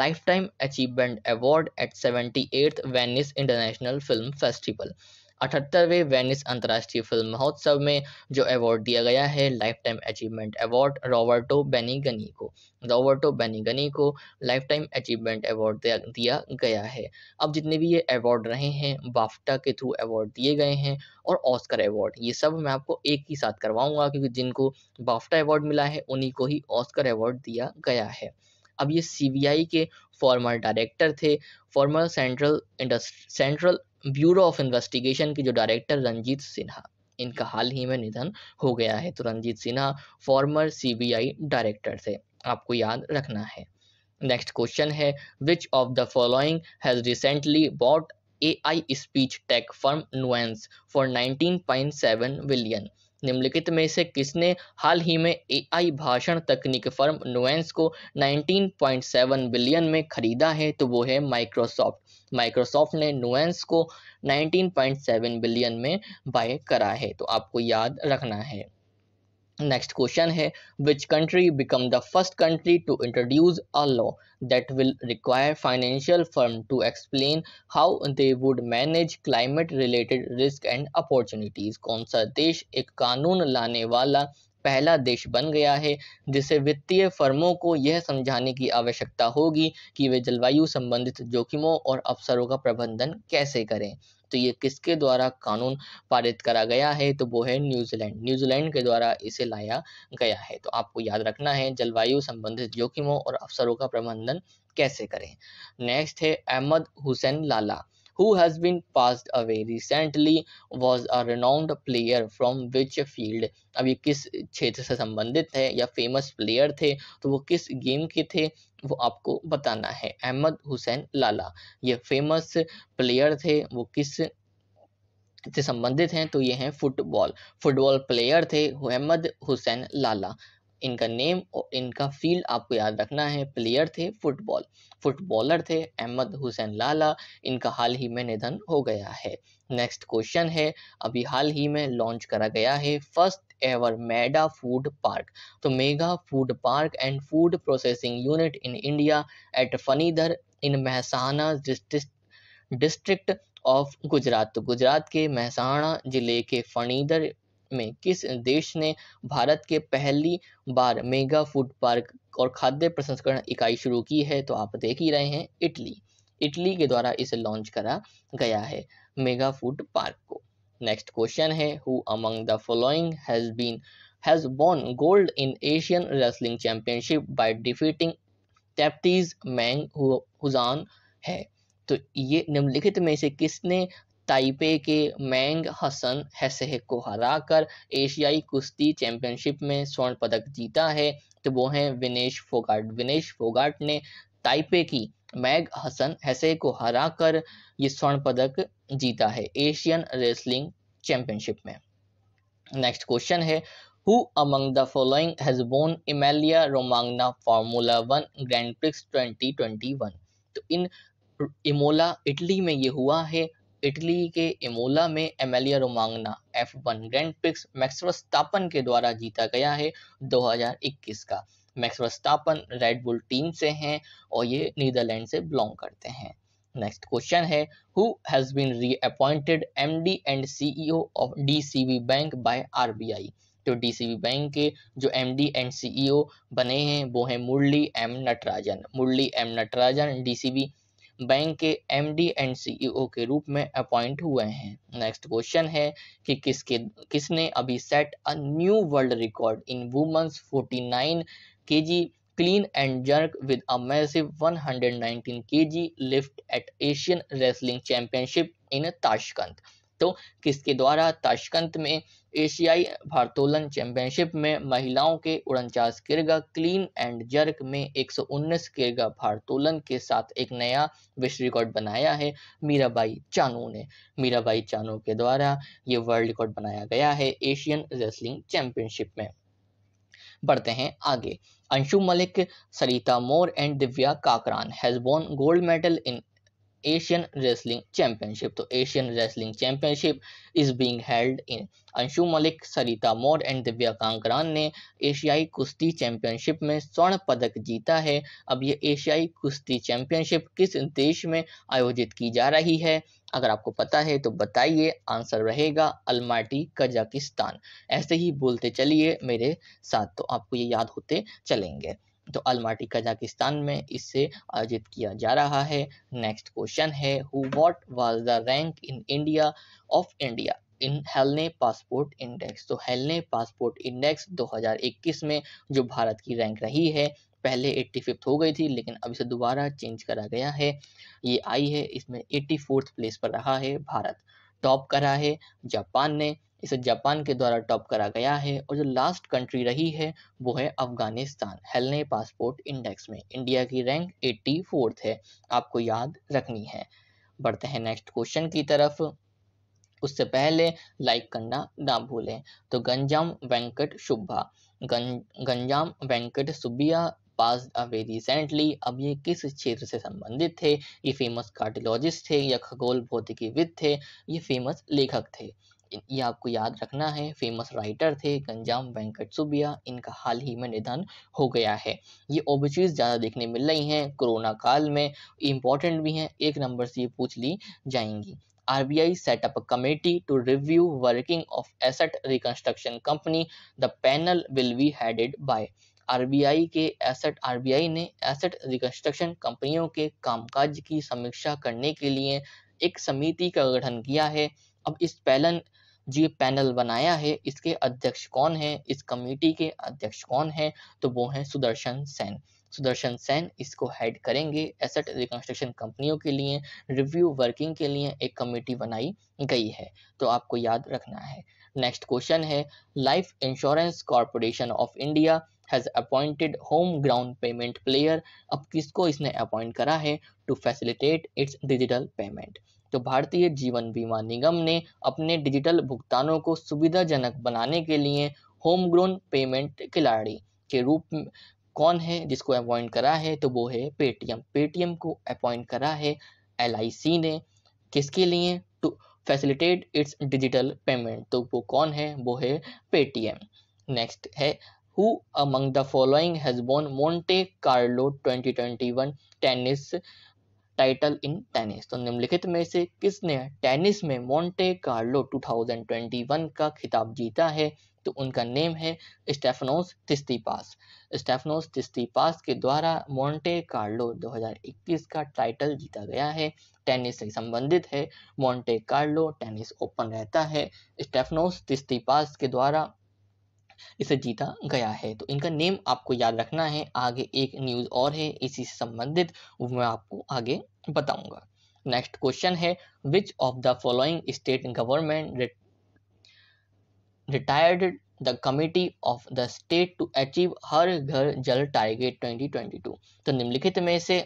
lifetime achievement award at seventy eighth Venice International Film Festival अठहत्तरवें वेनिस अंतर्राष्ट्रीय फिल्म महोत्सव में जो अवार्ड दिया गया है lifetime achievement award Roberto Benigni को रॉबर्टो बेनीगनी को लाइफ टाइम अचीवमेंट अवार्ड दिया गया है अब जितने भी ये अवार्ड रहे हैं बाफ्टा के थ्रू अवार्ड दिए गए हैं और ऑस्कर अवार्ड ये सब मैं आपको एक ही साथ करवाऊंगा क्योंकि जिनको बाफ्टा अवार्ड मिला है उन्हीं को ही ऑस्कर अवार्ड दिया गया है अब ये सीबीआई के फॉर्मर डायरेक्टर थे फॉर्मर सेंट्रल इंडस्ट सेंट्रल ब्यूरो ऑफ इन्वेस्टिगेशन के जो डायरेक्टर रंजीत सिन्हा इनका हाल ही में निधन हो गया है तो Ranjit Sinha former CBI director थे आपको याद रखना है नेक्स्ट क्वेश्चन है which of the following has recently bought AI speech tech firm Nuance for 19.7 billion निम्नलिखित में से किसने हाल ही में ए आई भाषण तकनीक फर्म नुएंस को 19.7 बिलियन में खरीदा है तो वो है माइक्रोसॉफ्ट माइक्रोसॉफ्ट ने नुएंस को 19.7 बिलियन में बाय करा है तो आपको याद रखना है नेक्स्ट क्वेश्चन है which country become the first country to introduce a law that will require financial firm to explain how they would manage climate related risk and opportunities कौन सा देश एक कानून लाने वाला पहला देश बन गया है जिसे वित्तीय फर्मों को यह समझाने की आवश्यकता होगी कि वे जलवायु संबंधित जोखिमों और अवसरों का प्रबंधन कैसे करें तो ये किसके द्वारा कानून पारित करा गया है तो वो है न्यूजीलैंड न्यूजीलैंड के द्वारा इसे लाया गया है तो आपको याद रखना है जलवायु संबंधित जोखिमों और अवसरों का प्रबंधन कैसे करें नेक्स्ट है अहमद हुसैन लाला who has been passed away recently was a renowned player from which field अब ये किस क्षेत्र से संबंधित है या फेमस प्लेयर थे तो वो किस गेम के थे वो आपको बताना है अहमद हुसैन लाला ये फेमस प्लेयर थे वो किस से संबंधित हैं तो ये हैं फुटबॉल फुटबॉल प्लेयर थे अहमद हुसैन लाला इनका नेम और इनका फील्ड आपको याद रखना है प्लेयर थे फुटबॉल फुटबॉलर थे अहमद हुसैन लाला इनका हाल ही में निधन हो गया है नेक्स्ट क्वेश्चन है अभी हाल ही में लॉन्च करा गया है first ever mega food park तो mega food park and food processing unit in India at Fanidhar in Mehsana district of Gujarat तो गुजरात के महसाणा जिले के फनीधर में किस देश ने भारत के पहली बार मेगा फूड पार्क और खाद्य प्रसंस्करण इकाई शुरू की है तो आप देख ही रहे हैं इटली इटली के द्वारा इसे लॉन्च करा गया है मेगा फूड पार्क को नेक्स्ट क्वेश्चन है who among the following has been has बॉर्न gold in Asian Wrestling Championship by defeating Taipei's Meng Hsuan है तो ये निम्नलिखित में से किसने ताइपे के मैंग हसन हैसेह को हराकर एशियाई कुश्ती चैंपियनशिप में स्वर्ण पदक जीता है तो वो हैं विनेश फोगाट विनेश फोगाट ने ताइपे की मैग हसन हैसे को हराकर ये स्वर्ण पदक जीता है एशियन रेसलिंग चैंपियनशिप में नेक्स्ट क्वेश्चन है who among the following has won Emilia Romagna Formula One Grand Prix 2021? तो इन इमोला इटली में ये हुआ है इटली के इमोला में Emilia Romagna F one Grand Prix Max Verstappen के द्वारा जीता गया है 2021 का मैक्सवस्तापन वर्स्टापन रेडबुल टीम से हैं और ये नीदरलैंड से बिलोंग करते हैं नेक्स्ट क्वेश्चन है who has been reappointed MD and CEO of DCB Bank by RBI तो डीसीबी बैंक के जो एमडी एंड सीईओ बने हैं वो हैं Murali M Natarajan Murali M Natarajan DCB Bank के एम डी एंड सीईओ के रूप में अपॉइंट हुए हैं नेक्स्ट क्वेश्चन है कि किसके किसने अभी set a new world record in women's 49 KG clean and jerk with a massive 119 KG lift at Asian Wrestling Championship in Tashkent तो किसके द्वारा ताशकंत में एशियाई भारतोलन चैंपियनशिप में महिलाओं के उनचास किरगा क्लीन एंड जर्क में 119 किरगा भारतोलन के साथ एक नया विश्व रिकॉर्ड बनाया है मीराबाई चानू ने मीराबाई चानू के द्वारा ये वर्ल्ड रिकॉर्ड बनाया गया है एशियन रेसलिंग चैंपियनशिप में बढ़ते हैं आगे Anshu Malik Sarita Mor and Divya Kakran has won gold medal in Asian Wrestling Championship तो Asian Wrestling Championship is being held in Anshu Malik Sarita Mor and Divya Kakran ने एशियाई कुश्ती चैंपियनशिप में स्वर्ण पदक जीता है अब ये एशियाई कुश्ती चैंपियनशिप किस देश में आयोजित की जा रही है अगर आपको पता है तो बताइए आंसर रहेगा अलमाटी कजाकिस्तान ऐसे ही बोलते चलिए मेरे साथ तो आपको ये याद होते चलेंगे तो अलमाटी कजाकिस्तान में इसे आयोजित किया जा रहा है नेक्स्ट क्वेश्चन है who what was the rank in India of India in हेलने पासपोर्ट इंडेक्स तो हेलने पासपोर्ट इंडेक्स 2021 में जो भारत की रैंक रही है पहले एट्टी हो गई थी लेकिन अभी से दोबारा चेंज करा गया है ये आई है इसमें एट्टी प्लेस पर रहा है भारत टॉप करा है जापान ने इसे जापान के द्वारा टॉप करा गया है और जो लास्ट कंट्री रही है वो है अफगानिस्तान हेलने पासपोर्ट इंडेक्स में इंडिया की रैंक एट्टी है आपको याद रखनी है बढ़ते हैं नेक्स्ट क्वेश्चन की तरफ उससे पहले लाइक करना ना भूलें तो गंजाम वेंकट शुभा गं, Ganjam Venkat Subbiah pass away recently अब ये किस क्षेत्र से संबंधित थे ये फेमस कार्डियोलॉजिस्ट थे या खगोल भौतिकीविद थे ये फेमस लेखक थे ये आपको याद रखना है फेमस राइटर थे गंजाम वेंकट सुबिया इनका हाल ही में निधन हो गया है ये ओबचीज़ ज़्यादा देखने मिल रही हैं कोरोना काल में इंपॉर्टेंट भी हैं एक नंबर से ये पूछ ली जाएंगी RBI set up a committee to review working of asset reconstruction company. The panel will be headed by RBI के एसेट आरबीआई ने एसेट रिकंस्ट्रक्शन कंपनियों के कामकाज की समीक्षा करने के लिए एक समिति का गठन किया है अब इस पैनल जो ये पैनल बनाया है इसके अध्यक्ष कौन है इस कमेटी के अध्यक्ष कौन है तो वो है सुदर्शन सेन सुदर्शन सेन इसको हेड करेंगे एसेट रिकंस्ट्रक्शन कंपनियों के लिए रिव्यू वर्किंग के लिए एक कमेटी बनाई गई है तो आपको याद रखना है नेक्स्ट क्वेश्चन है Life Insurance Corporation of India has appointed home ground payment player अब किसको इसने अपॉइंट करा है to facilitate its digital payment तो भारतीय जीवन बीमा निगम ने अपने डिजिटल भुगतानों को सुविधाजनक बनाने के लिए होमग्रोन पेमेंट खिलाड़ी के रूप में कौन है जिसको अपॉइंट करा है तो वो है पेटीएम पेटीएम को अपॉइंट करा है एल ने किसके लिए to facilitate its digital payment तो वो कौन है वो है पेटीएम नेक्स्ट है who among the following has won Monte Carlo 2021 tennis title in tennis तो निम्नलिखित में से किसने टेनिस में मोंटे कार्लो 2021 का खिताब जीता है तो उनका नेम है स्टेफनोस तिस्तीपास स्टेफनोस तिस्तीपास के द्वारा मोंटे कार्लो 2021 का टाइटल जीता गया है टेनिस से संबंधित है मोंटे कार्लो टेनिस ओपन रहता है स्टेफनोस तिस्तीपास के द्वारा इसे जीता गया है तो इनका नेम आपको याद रखना है आगे एक न्यूज़ और है इसी से संबंधित वो मैं आपको आगे बताऊंगा नेक्स्ट क्वेश्चन है which of the following state government retired the committee of the state to achieve Har Ghar Jal target 2022 तो निम्नलिखित में से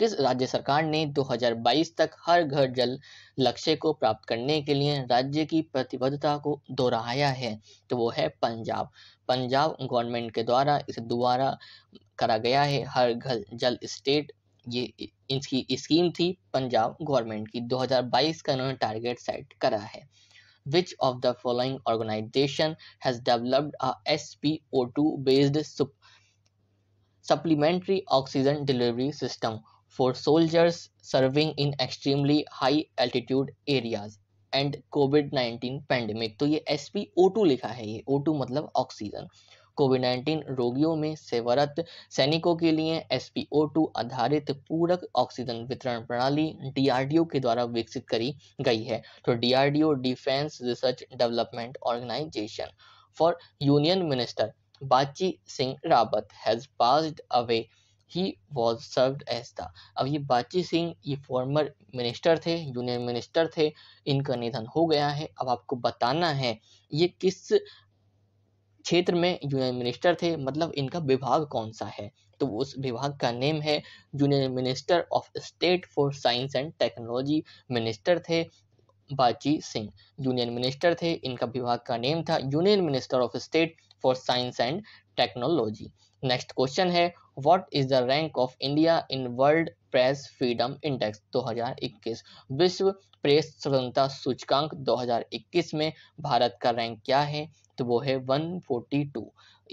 छत्तीस राज्य सरकार ने 2022 तक हर घर जल लक्ष्य को प्राप्त करने के लिए राज्य की प्रतिबद्धता को दोहराया है तो वो है पंजाब पंजाब गवर्नमेंट के द्वारा इस द्वारा करा गया है हर घर जल स्टेट ये इसकी स्कीम थी पंजाब गवर्नमेंट की 2022 का उन्होंने टारगेट सेट करा है which of the following organization has developed a SPO2 based supplementary oxygen delivery system for soldiers serving in extremely high altitude areas and covid-19 pandemic तो ये एस पी ओ टू लिखा है ये O two मतलब oxygen COVID nineteen रोगियों में सेवरत सैनिकों के लिए एस पी ओ टू आधारित पूरक ऑक्सीजन वितरण प्रणाली डीआरडीओ के द्वारा विकसित करी गई है तो DRDO Defence Research Development Organisation for union minister Bachi Singh Rawat has passed away he was serve as the अब ये बाची सिंह ये फॉर्मर मिनिस्टर थे यूनियन मिनिस्टर थे इनका निधन हो गया है अब आपको बताना है ये किस क्षेत्र में यूनियन मिनिस्टर थे मतलब इनका विभाग कौन सा है तो उस विभाग का नेम है union minister of state for science and technology minister थे बाची सिंह यूनियन मिनिस्टर थे इनका विभाग का नेम था union minister of state for science and technology next question है what is the rank of India in World Press Freedom Index 2021 विश्व press स्वतंत्रता सूचकांक 2021 में भारत का रैंक क्या है तो वो है 142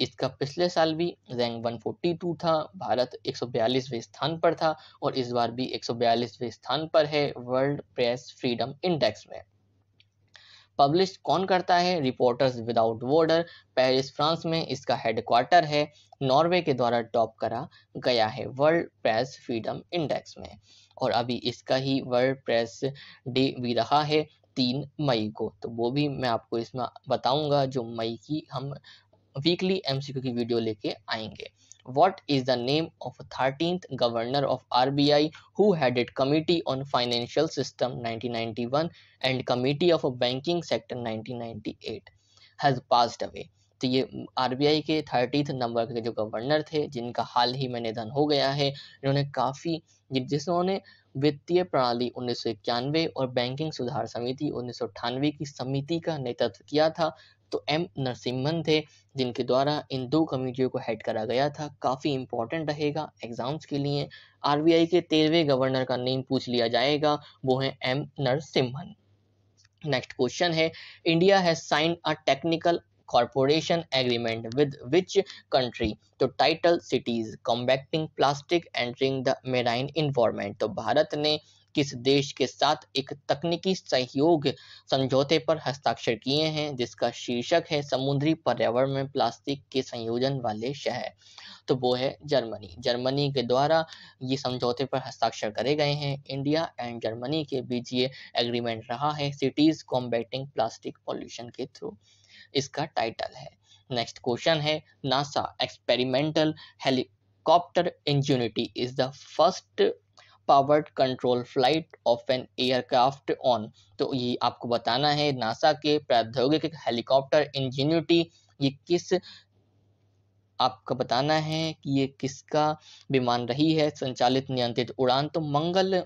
इसका पिछले साल भी रैंक 142 था भारत 142वें स्थान पर था और इस बार भी 142वें स्थान पर है वर्ल्ड प्रेस फ्रीडम इंडेक्स में पब्लिश कौन करता है Reporters Without Border Paris France में इसका हेडक्वार्टर है नॉर्वे के द्वारा टॉप करा गया है वर्ल्ड प्रेस फ्रीडम इंडेक्स में और अभी इसका ही वर्ल्ड प्रेस डे भी रहा है तीन मई को तो वो भी मैं आपको इसमें बताऊंगा जो मई की हम वीकली एमसीक्यू की वीडियो लेके आएंगे what is the name of 13th governor of RBI who headed Committee on Financial System 1991 and Committee of Banking Sector 1998 has passed away. तो ये आरबीआई के थर्टीथ नंबर के जो गवर्नर थे जिनका हाल ही में निधन हो गया है इन्होंने काफ़ी जिन्होंने वित्तीय प्रणाली उन्नीस और बैंकिंग सुधार समिति उन्नीस की समिति का नेतृत्व किया था तो एम नरसिम्हन थे जिनके द्वारा इन दो कमेटियों को हेड करा गया था काफ़ी इंपॉर्टेंट रहेगा एग्जाम्स के लिए आरबीआई के तेरहवें गवर्नर का नेम पूछ लिया जाएगा वो है एम नरसिम्हन नेक्स्ट क्वेश्चन है India has sign a technical corporation agreement with which country तो title cities combating plastic entering the marine environment तो भारत ने किस देश के साथ एक तकनीकी सहयोग समझौते पर हस्ताक्षर किए हैं जिसका शीर्षक है समुद्री पर्यावरण में प्लास्टिक के संयोजन वाले शहर तो वो है जर्मनी जर्मनी के द्वारा ये समझौते पर हस्ताक्षर करे गए हैं इंडिया एंड जर्मनी के बीच ये एग्रीमेंट रहा है सिटीज कॉम्बेटिंग प्लास्टिक पॉल्यूशन के थ्रू इसका टाइटल है नेक्स्ट क्वेश्चन है NASA experimental helicopter Ingenuity is the first powered control flight of an aircraft on तो ये आपको बताना है नासा के प्रौद्योगिक हेलीकॉप्टर इंजीन्यूटी ये किस आपको बताना है कि ये किसका विमान रही है संचालित नियंत्रित उड़ान तो मंगल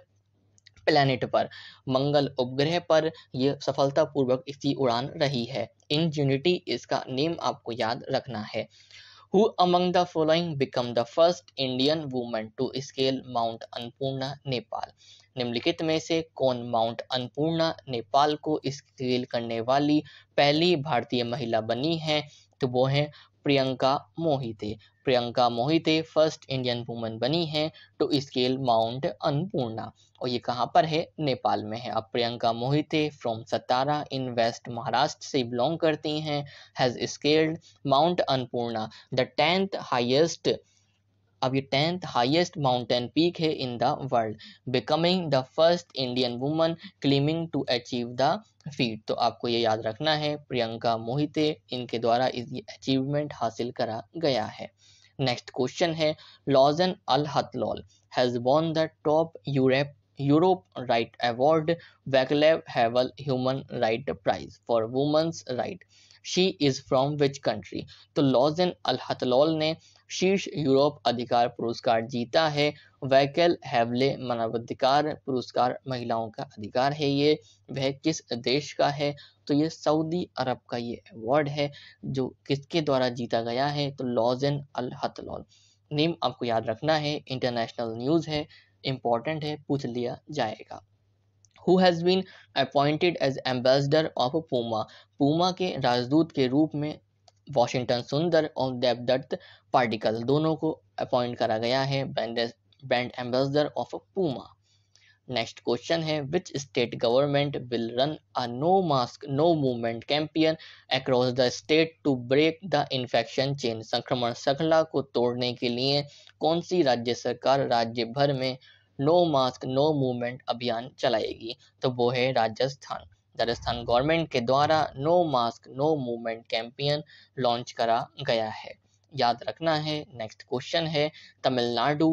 प्लैनेट पर मंगल उपग्रह पर यह सफलतापूर्वक इसकी उड़ान रही है इंजूनिटी इसका नेम आपको याद रखना है Who among the following become the first Indian woman to scale Mount Annapurna, Nepal? निम्नलिखित में से कौन माउंट अन्नपूर्णा नेपाल को स्केल करने वाली पहली भारतीय महिला बनी है तो वो हैं Priyanka Mohite Priyanka Mohite first Indian woman बनी है टू स्केल माउंट अन्नपूर्णा और ये कहाँ पर है नेपाल में है अब Priyanka Mohite from Satara in west Maharashtra से बिलोंग करती हैं has scaled Mount Annapurna the tenth highest अब ये टेंथ हाइएस्ट माउंटेन पीक है in the world becoming the first Indian woman climbing to achieve the feat तो आपको ये याद रखना है प्रियंका मोहिते इनके द्वारा अचीवमेंट हासिल करा गया है नेक्स्ट क्वेश्चन है Loujain Al Hathloul has won the top Europe Europe right award Vaclav Havel human right prize for women's right she is from which country तो लॉजन अल हतलॉल ने शीर्ष यूरोप अधिकार पुरस्कार जीता है वैकल हैवले मानवाधिकार पुरस्कार महिलाओं का अधिकार है ये वह किस देश का है तो ये सऊदी अरब का ये अवार्ड है जो किसके द्वारा जीता गया है तो लॉजन अल हतलॉल नेम आपको याद रखना है इंटरनेशनल न्यूज़ है इम्पोर्टेंट है पूछ लिया जाएगा who has been appointed as ambassador of Puma. Puma के राजदूत के रूप में वॉशिंगटन सुंदर और देवदत्त पार्टिकल दोनों को अपॉइंट करा गया है brand ambassador of Puma next question है which state government will run a no mask no movement campaign across the state to break the infection chain संक्रमण श्रृंखला को तोड़ने के लिए कौन सी राज्य सरकार राज्य भर में नो मास्क नो मूवमेंट अभियान चलाएगी तो वो है राजस्थान राजस्थान गवर्नमेंट के द्वारा no mask no movement campaign launch करा गया है याद रखना है नेक्स्ट क्वेश्चन है तमिलनाडु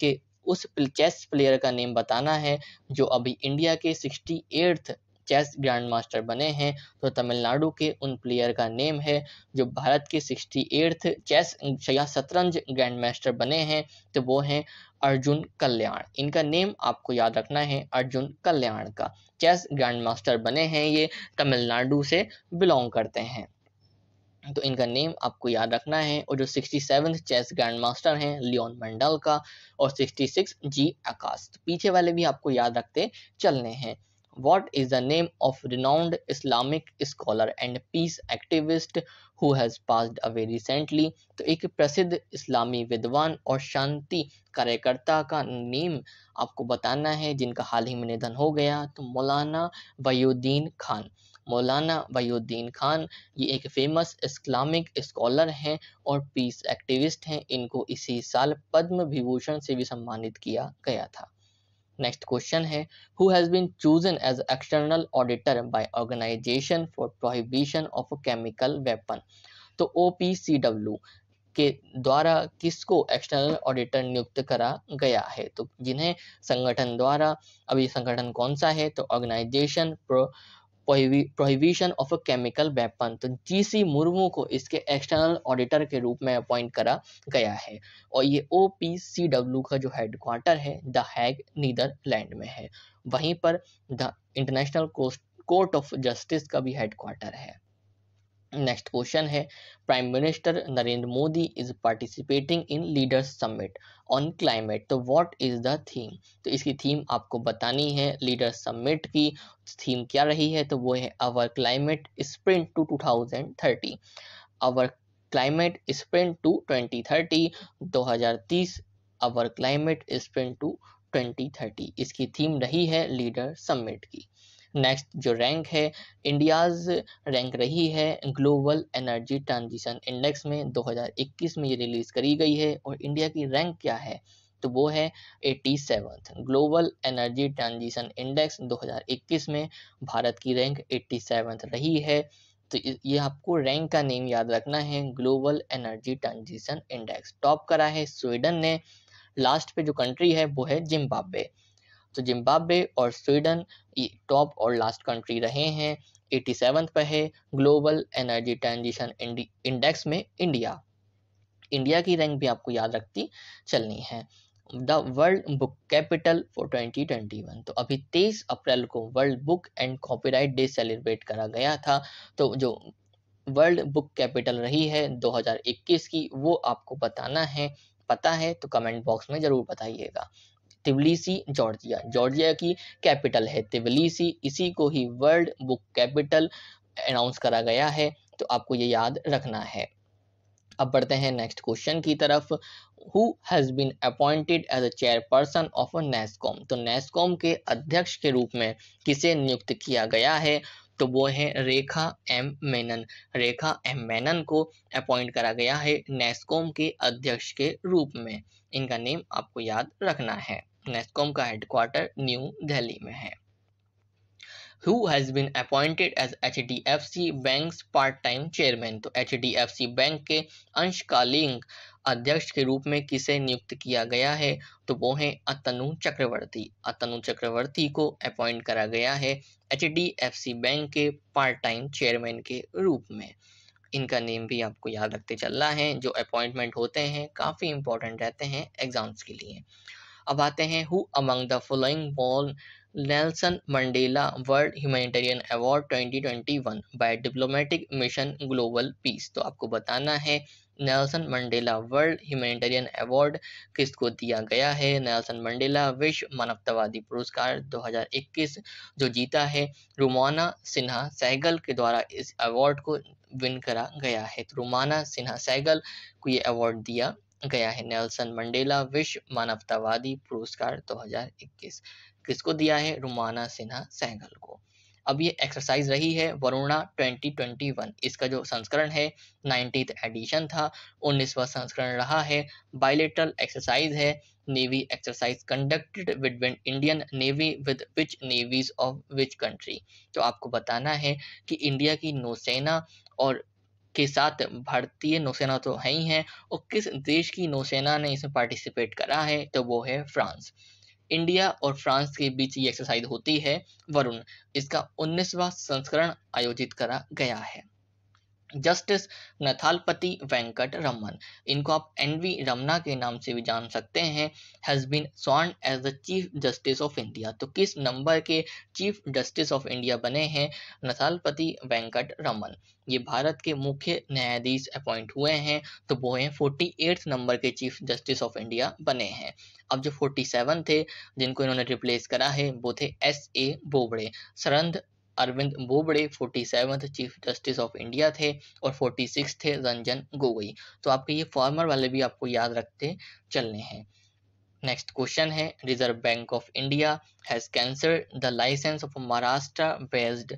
के उस चेस प्लेयर का नेम बताना है जो अभी इंडिया के sixty eighth chess grandmaster बने हैं तो तमिलनाडु के उन प्लेयर का नेम है जो भारत के सिक्सटी एट्थ चेस या शतरंज ग्रैंड मास्टर बने हैं तो वो हैं अर्जुन कल्याण इनका नेम आपको याद रखना है अर्जुन कल्याण का चेस ग्रैंड मास्टर बने हैं ये तमिलनाडु से बिलोंग करते हैं तो इनका नेम आपको याद रखना है और जो sixty seven chess grandmaster हैं लियोन मंडल का और सिक्सटी सिक्स जी आकाश तो पीछे वाले भी आपको याद रखते चलने हैं what is the name of renowned Islamic scholar and peace activist who has passed away recently तो एक प्रसिद्ध इस्लामी विद्वान और शांति कार्यकर्ता का नेम आपको बताना है जिनका हाल ही में निधन हो गया तो मौलाना वयुद्दीन खान मौलाना वयुद्दीन खान ये एक फेमस इस्लामिक स्कॉलर हैं और पीस एक्टिविस्ट हैं इनको इसी साल पद्म विभूषण से भी सम्मानित किया गया था नेक्स्ट क्वेश्चन है who has been chosen as external auditor by organisation for prohibition of chemical weapon तो ओ के द्वारा किसको एक्सटर्नल ऑडिटर नियुक्त करा गया है तो जिन्हें संगठन द्वारा अभी संगठन कौन सा है तो organisation prohibition of a chemical weapon तो जीसी मुर्मू को इसके एक्सटर्नल ऑडिटर के रूप में अपॉइंट करा गया है और ये ओ पी सी डब्ल्यू का जो हेडक्वार्टर है द हैग नीदरलैंड में है वहीं पर the international court of justice का भी हेडक्वार्टर है नेक्स्ट क्वेश्चन है prime minister Narendra Modi is participating in leaders summit on climate तो व्हाट इज द थीम तो इसकी थीम आपको बतानी है लीडर्स समिट की थीम क्या रही है तो वो है our climate sprint to 2030 our climate sprint to 2030 2030 our climate sprint to 2030 इसकी थीम रही है लीडर समिट की नेक्स्ट जो रैंक है इंडियाज़ रैंक रही है ग्लोबल एनर्जी ट्रांजिशन इंडेक्स में 2021 में ये रिलीज़ करी गई है और इंडिया की रैंक क्या है तो वो है eighty seventh global energy transition index 2021 में भारत की रैंक एट्टी रही है तो ये आपको रैंक का नेम याद रखना है global energy transition index top करा है स्वीडन ने लास्ट पे जो कंट्री है वो है जिम्बाब्वे तो जिम्बाब्वे और स्वीडन टॉप और लास्ट कंट्री रहे हैं एटी सेवन पर है ग्लोबल एनर्जी ट्रांजिशन इंडेक्स में इंडिया इंडिया की रैंक भी आपको याद रखती चलनी है the world book capital for 2021 तो अभी 23 अप्रैल को world book and copyright day celebrate करा गया था तो जो वर्ल्ड बुक कैपिटल रही है 2021 की वो आपको बताना है पता है तो कमेंट बॉक्स में ज़रूर बताइएगा तिबलीसी जॉर्जिया जॉर्जिया की कैपिटल है तिबलीसी इसी को ही वर्ल्ड बुक कैपिटल अनाउंस करा गया है तो आपको ये याद रखना है अब बढ़ते हैं नेक्स्ट क्वेश्चन की तरफ who has been appointed as a chairperson of a NASSCOM तो नेस्कॉम के अध्यक्ष के रूप में किसे नियुक्त किया गया है तो वो है रेखा एम मेनन रेखा एम मेनन को अपॉइंट करा गया है नेस्कॉम के अध्यक्ष के रूप में इनका नेम आपको याद रखना है नेस्कॉम का हेडक्वार्टर न्यू दिल्ली में है who has been appointed as HDFC Bank's part-time chairman तो HDFC बैंक के अंशकालीन अध्यक्ष के रूप में किसे नियुक्त किया गया है तो वो है अतनु चक्रवर्ती अतनु चक्रवर्ती को अपॉइंट करा गया है H D F C bank के पार्ट टाइम चेयरमैन के रूप में इनका नेम भी आपको याद रखते चलना है जो अपॉइंटमेंट होते हैं काफ़ी इंपॉर्टेंट रहते हैं एग्जाम्स के लिए अब आते हैं who among the following ball Nelson Mandela world humanitarian award 2021 by diplomatic mission global peace तो आपको बताना है Nelson Mandela world humanitarian award किसको दिया गया है नेल्सन मंडेला विश्व मानवतावादी पुरस्कार 2021 जो जीता है रुमाना सिन्हा सैगल के द्वारा इस अवार्ड को विन करा गया है तो रुमाना सिन्हा सैगल को ये अवार्ड दिया गया है नेल्सन मंडेला विश्व मानवतावादी पुरस्कार 2021 किसको दिया है रुमाना सिन्हा सहगल को अब ये एक्सरसाइज रही है वरुणा 2021 इसका जो संस्करण है नाइनटीथ एडिशन था उन्नीसवा संस्करण रहा है बायोलेटरल एक्सरसाइज है navy exercise conducted with Indian navy with which navies of which country तो आपको बताना है कि इंडिया की नौसेना और के साथ भारतीय नौसेना तो है ही है और किस देश की नौसेना ने इसमें पार्टिसिपेट करा है तो वो है फ्रांस इंडिया और फ्रांस के बीच ये एक्सरसाइज होती है वरुण इसका उन्नीसवा संस्करण आयोजित करा गया है जस्टिस नथालपति वेंकट रमन इनको आप एन वी रमना के नाम से भी जान सकते हैं हैज़ बीन सॉन्ड as the chief justice of India तो किस नंबर के चीफ जस्टिस ऑफ इंडिया बने हैं नथालपति वेंकट रमन ये भारत के मुख्य न्यायाधीश अपॉइंट हुए हैं तो वो हैं फोर्टी एट्थ नंबर के चीफ जस्टिस ऑफ इंडिया बने हैं अब जो फोर्टी सेवन थे जिनको इन्होंने रिप्लेस करा है वो थे S A Bobde Sharad Arvind Bobde forty seventh chief justice of India थे और फोर्टी सिक्स थे रंजन गोगोई तो आपके ये फॉर्मर वाले भी आपको याद रखते चलने हैं नेक्स्ट क्वेश्चन है reserve bank of India has cancel the licence of Maharashtra based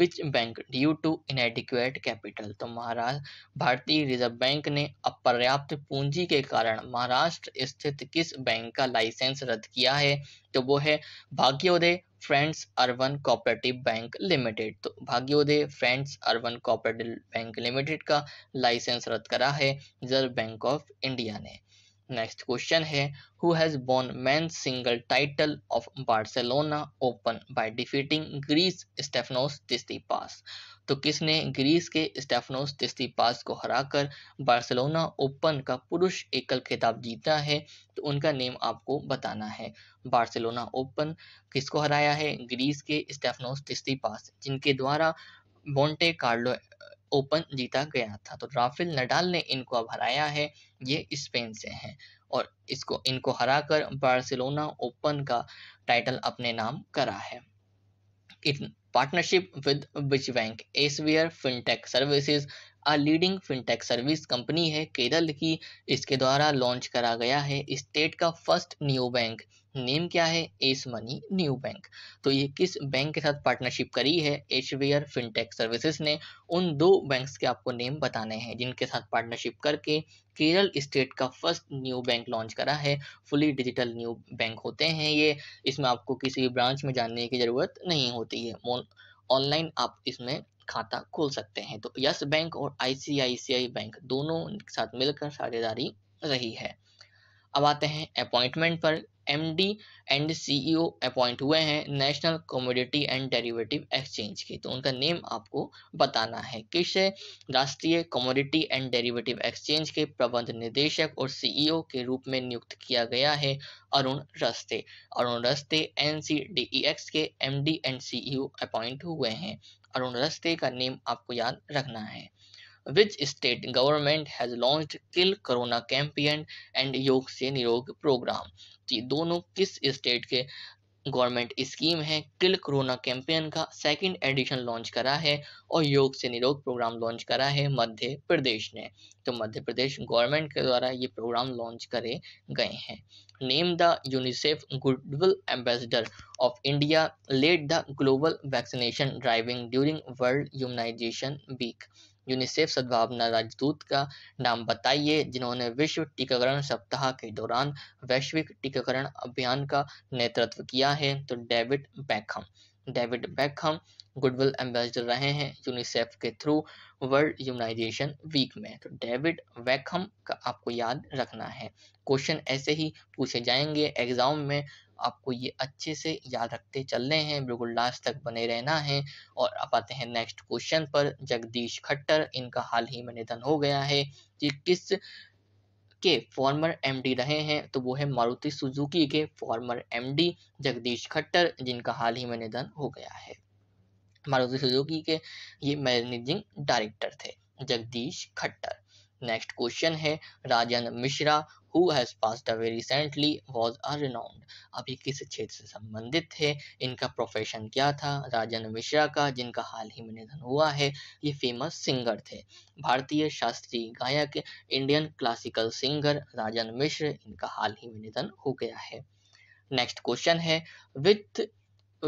which bank due to inadequate capital तो महाराष्ट्र भारतीय रिजर्व बैंक ने अपर्याप्त पूंजी के कारण महाराष्ट्र स्थित किस बैंक का लाइसेंस रद्द किया है तो वो है Bhagyoday friends urban cooperative bank limited तो Bhagyoday friends urban cooperative bank limited का लाइसेंस रद्द करा है रिजर्व बैंक ऑफ इंडिया ने नेक्स्ट क्वेश्चन है who has won men single title of Barcelona open by defeating Greece Stefanos पास तो किसने ग्रीस के स्टेफनोस पास को हराकर बार्सिलोना ओपन का पुरुष एकल खिताब जीता है तो उनका नेम आपको बताना है बार्सिलोना ओपन किसको हराया है ग्रीस के स्टेफनोस पास जिनके द्वारा बोंटे कार्लो ओपन जीता गया था तो राफेल नडाल ने इनको अब हराया है ये स्पेन से हैं और इसको इनको हराकर बार्सिलोना ओपन का टाइटल अपने नाम करा है partnership with which bank SVR fintech services a leading fintech service company है केरल की इसके द्वारा लॉन्च करा गया है स्टेट का फर्स्ट न्यू बैंक नेम क्या है एस मनी न्यू बैंक तो ये किस बैंक के साथ पार्टनरशिप करी है एचवीआर फिनटेक सर्विसेज ने उन दो बैंक्स के आपको नेम बताने हैं जिनके साथ पार्टनरशिप करके केरल स्टेट का फर्स्ट न्यू बैंक लॉन्च करा है फुली डिजिटल न्यू बैंक होते हैं ये इसमें आपको किसी भी ब्रांच में जाने की ज़रूरत नहीं होती है ऑनलाइन आप इसमें खाता खोल सकते हैं तो यस बैंक और आईसीआईसीआई बैंक दोनों के साथ मिलकर साझेदारी रही है अब आते हैं अपॉइंटमेंट पर एमडी एंड सीईओ अपॉइंट हुए हैं national commodity and derivative exchange के तो उनका नेम आपको बताना है किस राष्ट्रीय कॉमोडिटी एंड डेरिवेटिव एक्सचेंज के प्रबंध निदेशक और सीईओ e के रूप में नियुक्त किया गया है अरुण रस्ते अरुण रस्ते एन e के डी एंड सीईओ अपॉइंट हुए हैं अरुण रस्ते का नेम आपको याद रखना है which state government has launched kill corona campaign and योग से निरोग प्रोग्राम ये दोनों किस स्टेट के गवर्नमेंट स्कीम है किल कोरोना कैंपेन का सेकंड एडिशन लॉन्च करा है और योग से निरोग प्रोग्राम लॉन्च करा है मध्य प्रदेश ने तो मध्य प्रदेश गवर्नमेंट के द्वारा ये प्रोग्राम लॉन्च करे गए हैं name the UNICEF goodwill ambassador of India let the global vaccination driving during world immunisation week UNICEF सद्भावना राजदूत का नाम बताइए जिन्होंने विश्व टीकाकरण सप्ताह के दौरान वैश्विक टीकाकरण अभियान का नेतृत्व किया है तो David Beckham David Beckham goodwill ambassador रहे हैं यूनिसेफ के थ्रू वर्ल्ड यूनाइजेशन वीक में तो डेविड वैकहम का आपको याद रखना है क्वेश्चन ऐसे ही पूछे जाएंगे एग्जाम में आपको ये अच्छे से याद रखते चलने हैं बिल्कुल लास्ट तक बने रहना है और आप आते हैं नेक्स्ट क्वेश्चन पर जगदीश खट्टर इनका हाल ही में निधन हो गया है कि किस के फॉर्मर एमडी रहे हैं तो वो है मारुति सुजुकी के फॉर्मर एमडी जगदीश खट्टर जिनका हाल ही में निधन हो गया है मारुति सुजुकी के ये मैनेजिंग डायरेक्टर थे जगदीश खट्टर नेक्स्ट क्वेश्चन है राजन Mishra who has passed away recently was a renowned अभी किस क्षेत्र से संबंधित थे इनका प्रोफेशन क्या था राजन मिश्रा का जिनका हाल ही में निधन हुआ है ये फेमस सिंगर थे भारतीय शास्त्रीय गायक Indian classical singer Rajan Mishra इनका हाल ही में निधन हो गया है नेक्स्ट क्वेश्चन है with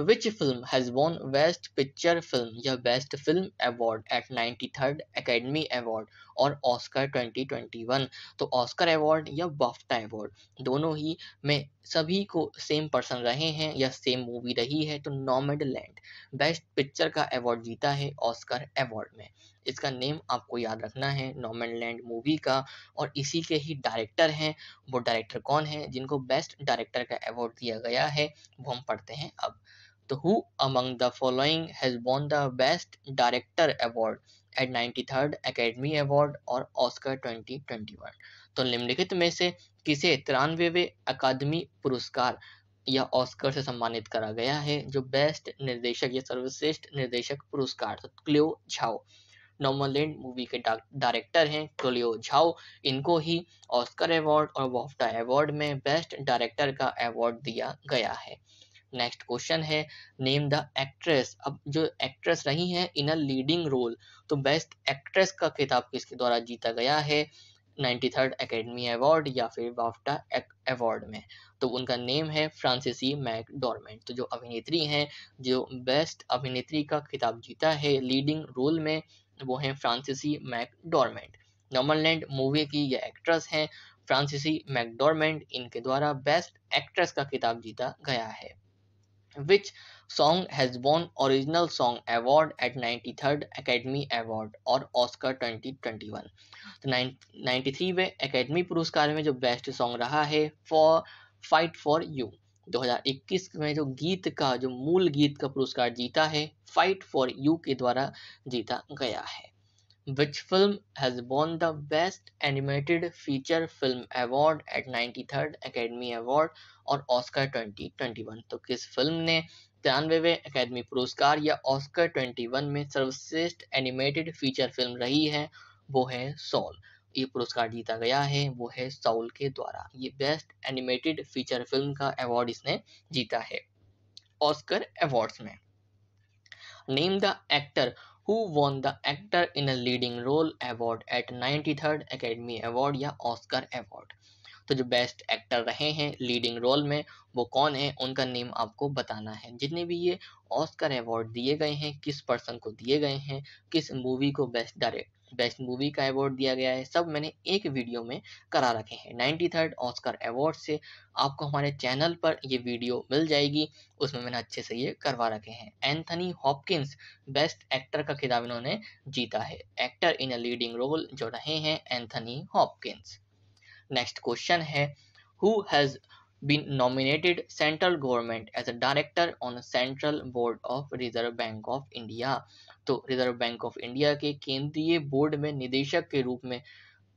which film has won best picture film या best film award at ninety third academy award और ऑस्कर 2021 तो ऑस्कर अवार्ड या बाफ्टा अवार्ड दोनों ही में सभी को सेम पर्सन रहे हैं या सेम मूवी रही है तो नॉमेड लैंड बेस्ट पिक्चर का अवार्ड जीता है ऑस्कर अवार्ड में इसका नेम आपको याद रखना है नॉमेड लैंड मूवी का और इसी के ही डायरेक्टर हैं वो डायरेक्टर कौन है जिनको बेस्ट डायरेक्टर का अवार्ड दिया गया है वो हम पढ़ते हैं अब तो who among the following has won the best director award at ninety third academy award और ऑस्कर ट्वेंटी ट्वेंटी वन तो निम्नलिखित में से किसे तिरानवेवे अकादमी पुरस्कार या ऑस्कर से सम्मानित करा गया है जो बेस्ट निर्देशक या सर्वश्रेष्ठ निर्देशक पुरस्कार तो क्लियो झाओ नॉर्मलैंड मूवी के डायरेक्टर हैं क्लियो झाओ इनको ही ऑस्कर अवार्ड और वॉफ्टा अवार्ड में बेस्ट डायरेक्टर का अवार्ड दिया गया है नेक्स्ट क्वेश्चन है नेम द एक्ट्रेस अब जो एक्ट्रेस रही है इन अ लीडिंग रोल तो बेस्ट एक्ट्रेस का खिताब किसके द्वारा जीता गया है नाइन्टी थर्ड अकेडमी अवार्ड या फिर बाफ्टा अवार्ड में तो उनका नेम है फ्रांसिसी डॉर्मेंट तो जो अभिनेत्री हैं जो बेस्ट अभिनेत्री का खिताब जीता है लीडिंग रोल में वो हैं फ्रांसिसी मैकडॉर्मेंट नमरलैंड मूवी की ये एक्ट्रेस हैं फ्रांसिसी मैकडोरमेंट इनके द्वारा बेस्ट एक्ट्रेस का खिताब जीता गया है which song has won original song award at 93rd academy award or oscar 2021 तो वे academy पुरस्कार में जो बेस्ट सॉन्ग रहा है फॉर फाइट फॉर यू 2021 में जो गीत का जो मूल गीत का पुरस्कार जीता है फाइट फॉर यू के द्वारा जीता गया है which film has won the Best Animated Feature Film Award at 93rd Academy Award और ऑस्कर 2021 तो किस फिल्म ने तिरानवे अकेडमी पुरस्कार या ऑस्कर 21 में सर्वश्रेष्ठ एनिमेटेड फीचर फिल्म रही है वो है सॉल ये पुरस्कार जीता गया है वो है सोल के द्वारा ये बेस्ट एनिमेटेड फीचर फिल्म का अवार्ड इसने जीता है ऑस्कर अवार्ड्स में name the actor who won the Actor in a Leading Role award at 93rd Academy Award या Oscar Award? तो जो बेस्ट एक्टर रहे हैं लीडिंग रोल में वो कौन है उनका नेम आपको बताना है जितने भी ये ऑस्कर अवार्ड दिए गए हैं किस पर्सन को दिए गए हैं किस मूवी को बेस्ट डायरेक्ट बेस्ट मूवी का अवार्ड दिया गया है सब मैंने एक वीडियो में करा रखे हैं नाइन्टी थर्ड ऑस्कर अवार्ड से आपको हमारे चैनल पर ये वीडियो मिल जाएगी उसमें मैंने अच्छे से ये करवा रखे हैं एंथनी हॉपकिंस बेस्ट एक्टर का खिताब इन्होंने जीता है actor in a leading role जो रहे हैं एंथनी हॉपकिंस नेक्स्ट क्वेश्चन है who has been nominated central government as a director on central board of reserve bank of India तो रिजर्व बैंक ऑफ इंडिया के केंद्रीय बोर्ड में निदेशक के रूप में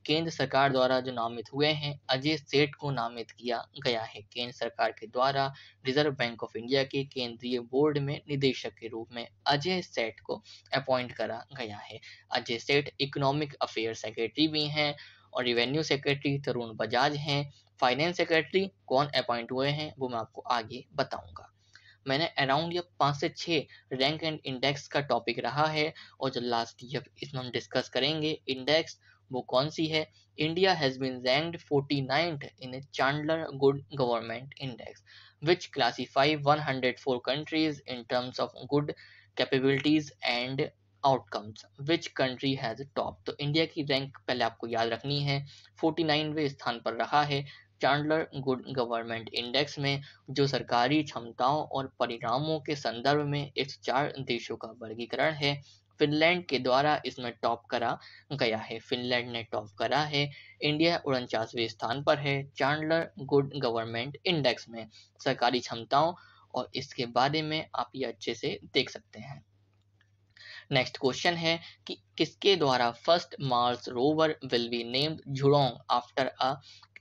केंद्र सरकार द्वारा जो नामित हुए हैं अजय सेठ को नामित किया गया है केंद्र सरकार के द्वारा रिजर्व बैंक ऑफ इंडिया के केंद्रीय बोर्ड में निदेशक के रूप में अजय सेठ को अपॉइंट करा गया है अजय सेठ इकोनॉमिक अफेयर सेक्रेटरी भी हैं और रिवेन्यू सेक्रेटरी तरुण बजाज हैं फाइनेंस सेक्रेटरी कौन अपॉइंट हुए हैं वो मैं आपको आगे बताऊंगा मैंने अराउंड ये पाँच से छः रैंक एंड इंडेक्स का टॉपिक रहा है और जो लास्ट ईयर इसमें हम डिस्कस करेंगे इंडेक्स वो कौन सी है India has been ranked ninth in Chandler good government index which classify one hundred four countries in terms of good capabilities and outcomes which country has top तो India की rank पहले आपको याद रखनी है फोर्टी नाइनवे स्थान पर रहा है चांडलर गुड गवर्नमेंट इंडेक्स में जो सरकारी क्षमताओं और परिणामों के संदर्भ में इस चार देशों का वर्गीकरण है फिनलैंड के द्वारा इसमें टॉप करा गया है फिनलैंड ने टॉप करा है इंडिया उनचासवें स्थान पर है चांडलर गुड गवर्नमेंट इंडेक्स में सरकारी क्षमताओं और इसके बारे में आप ये अच्छे से देख सकते हैं नेक्स्ट क्वेश्चन है कि किसके द्वारा first Mars rover will be named Zhurong after a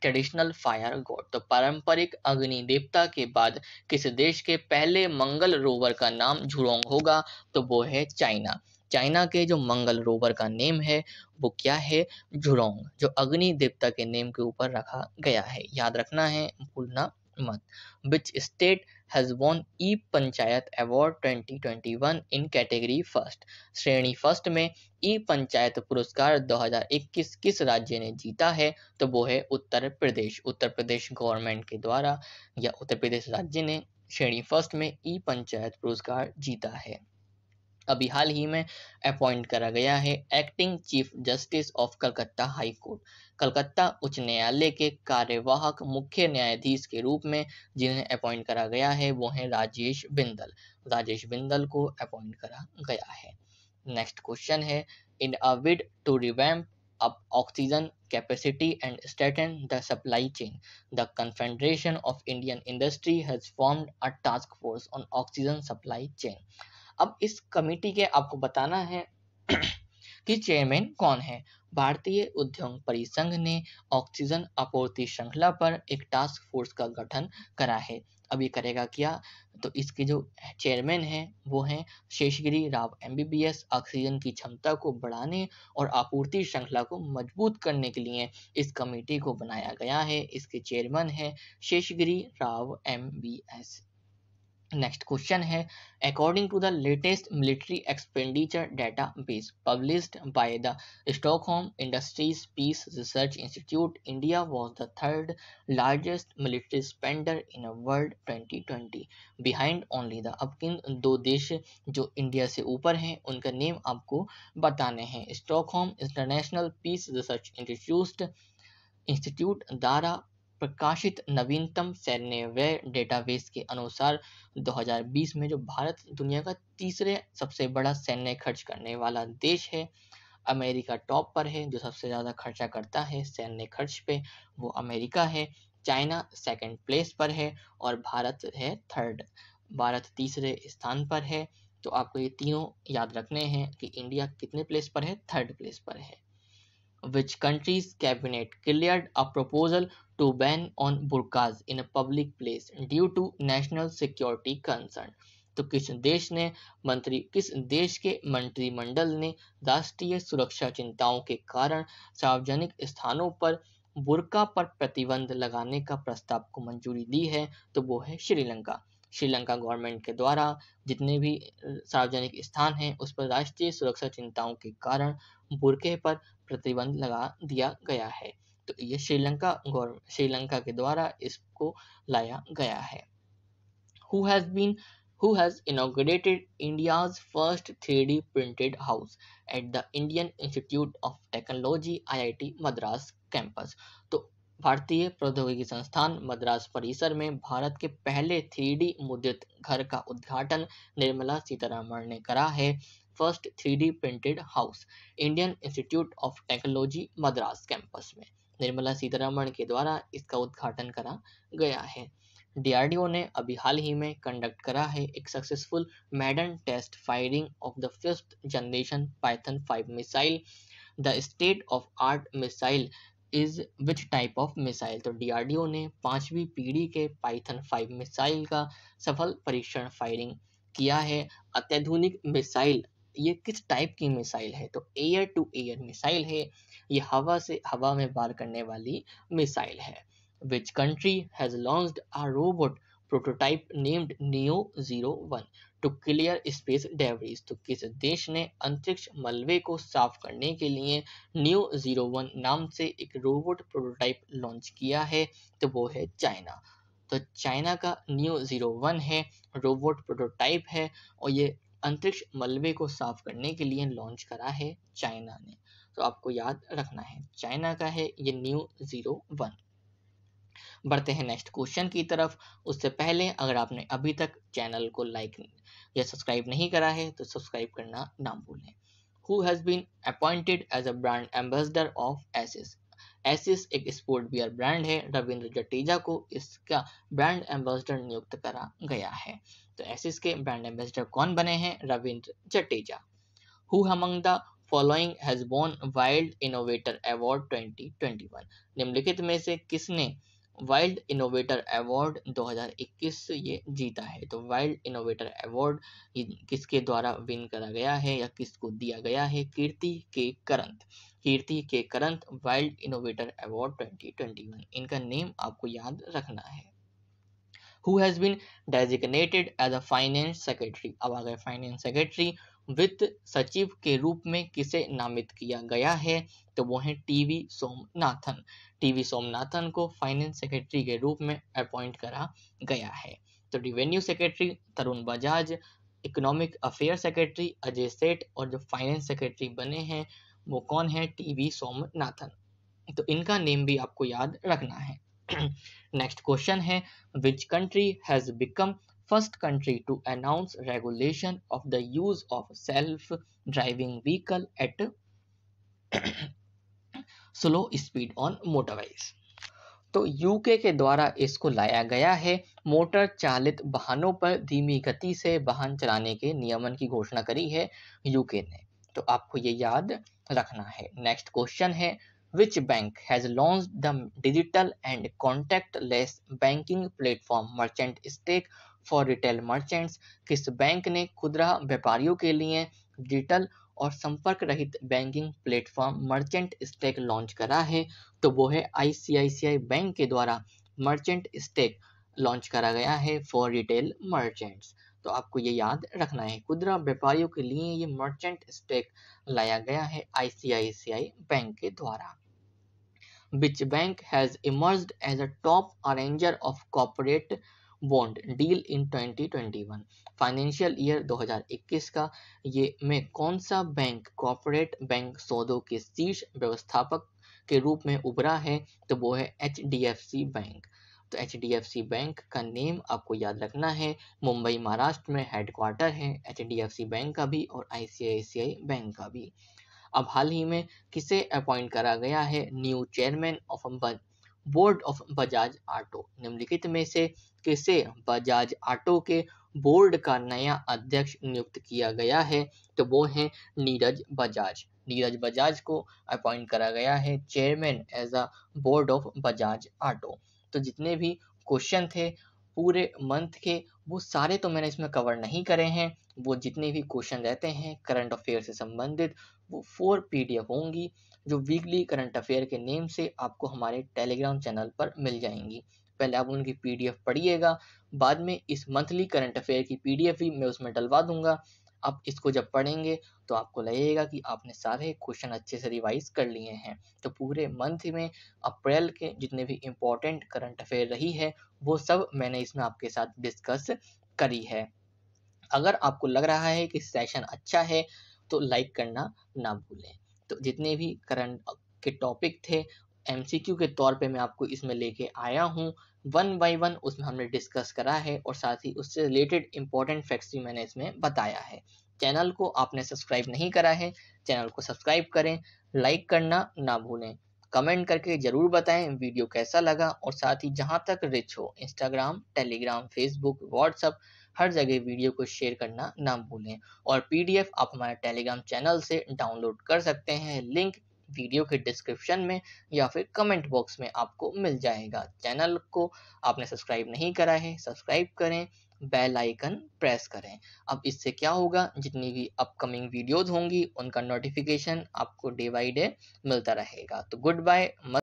traditional fire god तो पारंपरिक अग्नि देवता के बाद किस देश के पहले मंगल रोवर का नाम झुड़ोंग होगा तो वो है चाइना चाइना के जो मंगल रोवर का नेम है वो क्या है झुड़ोंग जो अग्नि देवता के नेम के ऊपर रखा गया है याद रखना है भूलना मत which state has won E Panchayat Award 2021 in category first श्रेणी फर्स्ट में ई पंचायत पुरस्कार 2021 किस राज्य ने जीता है तो वो है उत्तर प्रदेश उत्तर प्रदेश गवर्नमेंट के द्वारा या उत्तर प्रदेश राज्य ने श्रेणी फर्स्ट में ई पंचायत पुरस्कार जीता है अभी हाल ही में अपॉइंट करा गया है acting chief justice of Calcutta high court Calcutta उच्च न्यायालय के कार्यवाहक मुख्य न्यायाधीश के रूप में जिन्हें अपॉइंट करा गया है वो है राजेश बिंदल राजेश बिंदल को अपॉइंट करा गया है नेक्स्ट क्वेश्चन है in a bid to revamp up oxygen capacity and स्टेटन the supply chain the confederation of Indian industry has formed a task force on oxygen supply chain अब इस कमेटी के आपको बताना है <clears throat> कि चेयरमैन कौन है भारतीय उद्योग परिसंघ ने ऑक्सीजन आपूर्ति श्रृंखला पर एक टास्क फोर्स का गठन करा है अब ये करेगा क्या तो इसके जो चेयरमैन हैं वो हैं शेषगिरी राव एमबीबीएस ऑक्सीजन की क्षमता को बढ़ाने और आपूर्ति श्रृंखला को मजबूत करने के लिए इस कमेटी को बनाया गया है इसके चेयरमैन हैं Seshagiri Rao MBS next question है according to the latest military expenditure database published by the Stockholm industries peace research institute India was the third largest military spender in world 2020 behind only the अब किन दो देश जो India से ऊपर हैं उनका नेम आपको बताने हैं Stockholm international peace research institute institute दारा प्रकाशित नवीनतम सैन्य व्यय डेटाबेस के अनुसार 2020 में जो भारत दुनिया का तीसरे सबसे बड़ा सैन्य खर्च करने वाला देश है अमेरिका टॉप पर है जो सबसे ज़्यादा खर्चा करता है सैन्य खर्च पे वो अमेरिका है चाइना सेकंड प्लेस पर है और भारत है थर्ड भारत तीसरे स्थान पर है तो आपको ये तीनों याद रखने हैं कि इंडिया कितने प्लेस पर है थर्ड प्लेस पर है which countries cabinet cleared a proposal to ban on burqas in a public place due to national security concern. तो किस देश ने मंत्री किस देश के मंत्रिमंडल ने राष्ट्रीय सुरक्षा चिंताओं के कारण सार्वजनिक स्थानों पर बुरका पर प्रतिबंध लगाने का प्रस्ताव को मंजूरी दी है तो वो है श्रीलंका श्रीलंका गवर्नमेंट के द्वारा जितने भी सार्वजनिक स्थान हैं उस पर राष्ट्रीय सुरक्षा चिंताओं के कारण बुरके पर प्रतिबंध लगा दिया गया है तो ये श्रीलंका गवर्नमेंट श्रीलंका के द्वारा इसको लाया गया है who has been who has inaugurated India's first 3D printed house at the Indian Institute of Technology IIT Madras campus. तो भारतीय प्रौद्योगिकी संस्थान मद्रास परिसर में भारत के पहले 3D मुद्रित घर का उद्घाटन निर्मला सीतारामन ने करा है first 3D printed house Indian institute of technology Madras campus में निर्मला सीतारमण के द्वारा इसका उद्घाटन करा गया है डीआरडीओ ने अभी हाल ही में कंडक्ट करा है एक successful maiden test firing of the fifth generation Python five missile the state of art missile is which type of missile तो डीआरडीओ ने पांचवी पीढ़ी के पाइथन फाइव मिसाइल का सफल परीक्षण फायरिंग किया है अत्याधुनिक मिसाइल ये किस टाइप की मिसाइल है तो एयर टू एयर मिसाइल है ये हवा से हवा में वार करने वाली मिसाइल है which country has launch a robot prototype named Neo zero one to clear space debris तो किस देश ने अंतरिक्ष मलबे को साफ करने के लिए नियो जीरो वन नाम से एक रोबोट प्रोटोटाइप लॉन्च किया है तो वो है चाइना तो चाइना का नियो जीरो वन है रोबोट प्रोटोटाइप है और ये अंतरिक्ष मलबे को साफ करने के लिए लॉन्च करा है चाइना ने तो आपको याद रखना है चाइना का है ये न्यू जीरो वन बढ़ते हैं नेक्स्ट क्वेश्चन की तरफ उससे पहले अगर आपने अभी तक चैनल को लाइक या सब्सक्राइब नहीं करा है तो सब्सक्राइब करना ना भूलें who has been appointed as a brand ambassador of ASICS ASICS एक स्पोर्ट बियर ब्रांड है रविंद्र जटेजा को इसका ब्रांड एम्बेसडर नियुक्त करा गया है तो एसिस के ब्रांड एम्बेसडर कौन बने हैं Ravindra Jadeja who among the following has won wild innovator award 2021 निम्नलिखित में से किसने वाइल्ड इनोवेटर अवार्ड 2021 ये जीता है तो वाइल्ड इनोवेटर अवार्ड किसके द्वारा विन करा गया है या किसको दिया गया है कीर्ति के करंत कीर्ति के करंत वाइल्ड इनोवेटर अवार्ड 2021 इनका नेम आपको याद रखना है who has been designated as a finance secretary अब आ गए फाइनेंस सेक्रेटरी वित्त सचिव के रूप में किसे नामित किया गया है तो वो है टीवी सोमनाथन टीवी सोमनाथन को फाइनेंस सेक्रेटरी के रूप में अपॉइंट करा गया है तो revenue secretary Tarun Bajaj economic affair secretary Ajay Seth और जो फाइनेंस सेक्रेटरी बने हैं वो कौन है टीवी सोमनाथन तो इनका नेम भी आपको याद रखना है नेक्स्ट <clears throat> क्वेश्चन है which country has become first country to announce regulation of the use of self-driving vehicle at slow speed on motorways तो यूके के द्वारा इसको लाया गया है मोटर चालित वाहनों पर धीमी गति से वाहन चलाने के नियमन की घोषणा करी है यूके ने तो आपको ये याद रखना है नेक्स्ट क्वेश्चन है which bank has launch the digital and contactless banking platform merchant stack for retail merchants किस बैंक ने खुदरा व्यापारियों के लिए डिजिटल और संपर्क रहित banking platform merchant stack launch करा है तो वो है आईसीआईसीआई बैंक के द्वारा मर्चेंट स्टेक लॉन्च करा गया है फॉर रिटेल मर्चेंट्स तो आपको ये याद रखना है खुदरा व्यापारियों के लिए ये मर्चेंट स्टेक लाया गया है आईसीआईसीआई बैंक के द्वारा which bank has emerge as a top arranger of corporate bond deal in 2021 financial year 2021 का ये में कौन सा बैंक कॉर्पोरेट बैंक सौदों के शीर्ष व्यवस्थापक के रूप में उभरा है तो वो है एच बैंक तो एच बैंक का नेम आपको याद रखना है मुंबई महाराष्ट्र में हेडक्वार्टर है एच बैंक का भी और आई बैंक का भी अब हाल ही में किसे अपॉइंट करा गया है new chairman of board of Bajaj Auto निम्नलिखित में से से बजाज ऑटो के बोर्ड का नया अध्यक्ष नियुक्त किया गया है तो वो है नीरज बजाज नीरज बजाज को अपॉइंट करा गया है chairman as a board of Bajaj Auto तो जितने भी क्वेश्चन थे पूरे मंथ के वो सारे तो मैंने इसमें कवर नहीं करे हैं वो जितने भी क्वेश्चन रहते हैं करंट अफेयर से संबंधित वो फोर पीडीएफ होंगी जो वीकली करंट अफेयर के नेम से आपको हमारे टेलीग्राम चैनल पर मिल जाएंगी पहले आप उनकी पीडीएफ पढ़िएगा बाद में इस मंथली करंट अफेयर की पीडीएफ भी मैं उसमें डलवा दूंगा आप इसको जब पढ़ेंगे तो आपको लगेगा कि आपने सारे क्वेश्चन अच्छे से रिवाइज कर लिए हैं तो पूरे मंथ में अप्रैल के जितने भी इम्पोर्टेंट करंट अफेयर रही है वो सब मैंने इसमें आपके साथ डिस्कस करी है अगर आपको लग रहा है कि सेशन अच्छा है तो लाइक करना ना भूलें तो जितने भी करंट के टॉपिक थे एमसीक्यू के तौर पे मैं आपको इसमें लेके आया हूँ वन बाई वन उसमें हमने डिस्कस करा है और साथ ही उससे रिलेटेड इंपॉर्टेंट फैक्ट्स भी मैंने इसमें बताया है चैनल को आपने सब्सक्राइब नहीं करा है चैनल को सब्सक्राइब करें लाइक करना ना भूलें कमेंट करके ज़रूर बताएं वीडियो कैसा लगा और साथ ही जहाँ तक रिच हो इंस्टाग्राम टेलीग्राम फेसबुक व्हाट्सअप हर जगह वीडियो को शेयर करना ना भूलें और पीडीएफ आप हमारे टेलीग्राम चैनल से डाउनलोड कर सकते हैं लिंक वीडियो के डिस्क्रिप्शन में या फिर कमेंट बॉक्स में आपको मिल जाएगा चैनल को आपने सब्सक्राइब नहीं करा है सब्सक्राइब करें बेल आइकन प्रेस करें अब इससे क्या होगा जितनी भी अपकमिंग वीडियोज होंगी उनका नोटिफिकेशन आपको डे बाई डे मिलता रहेगा तो गुड बाय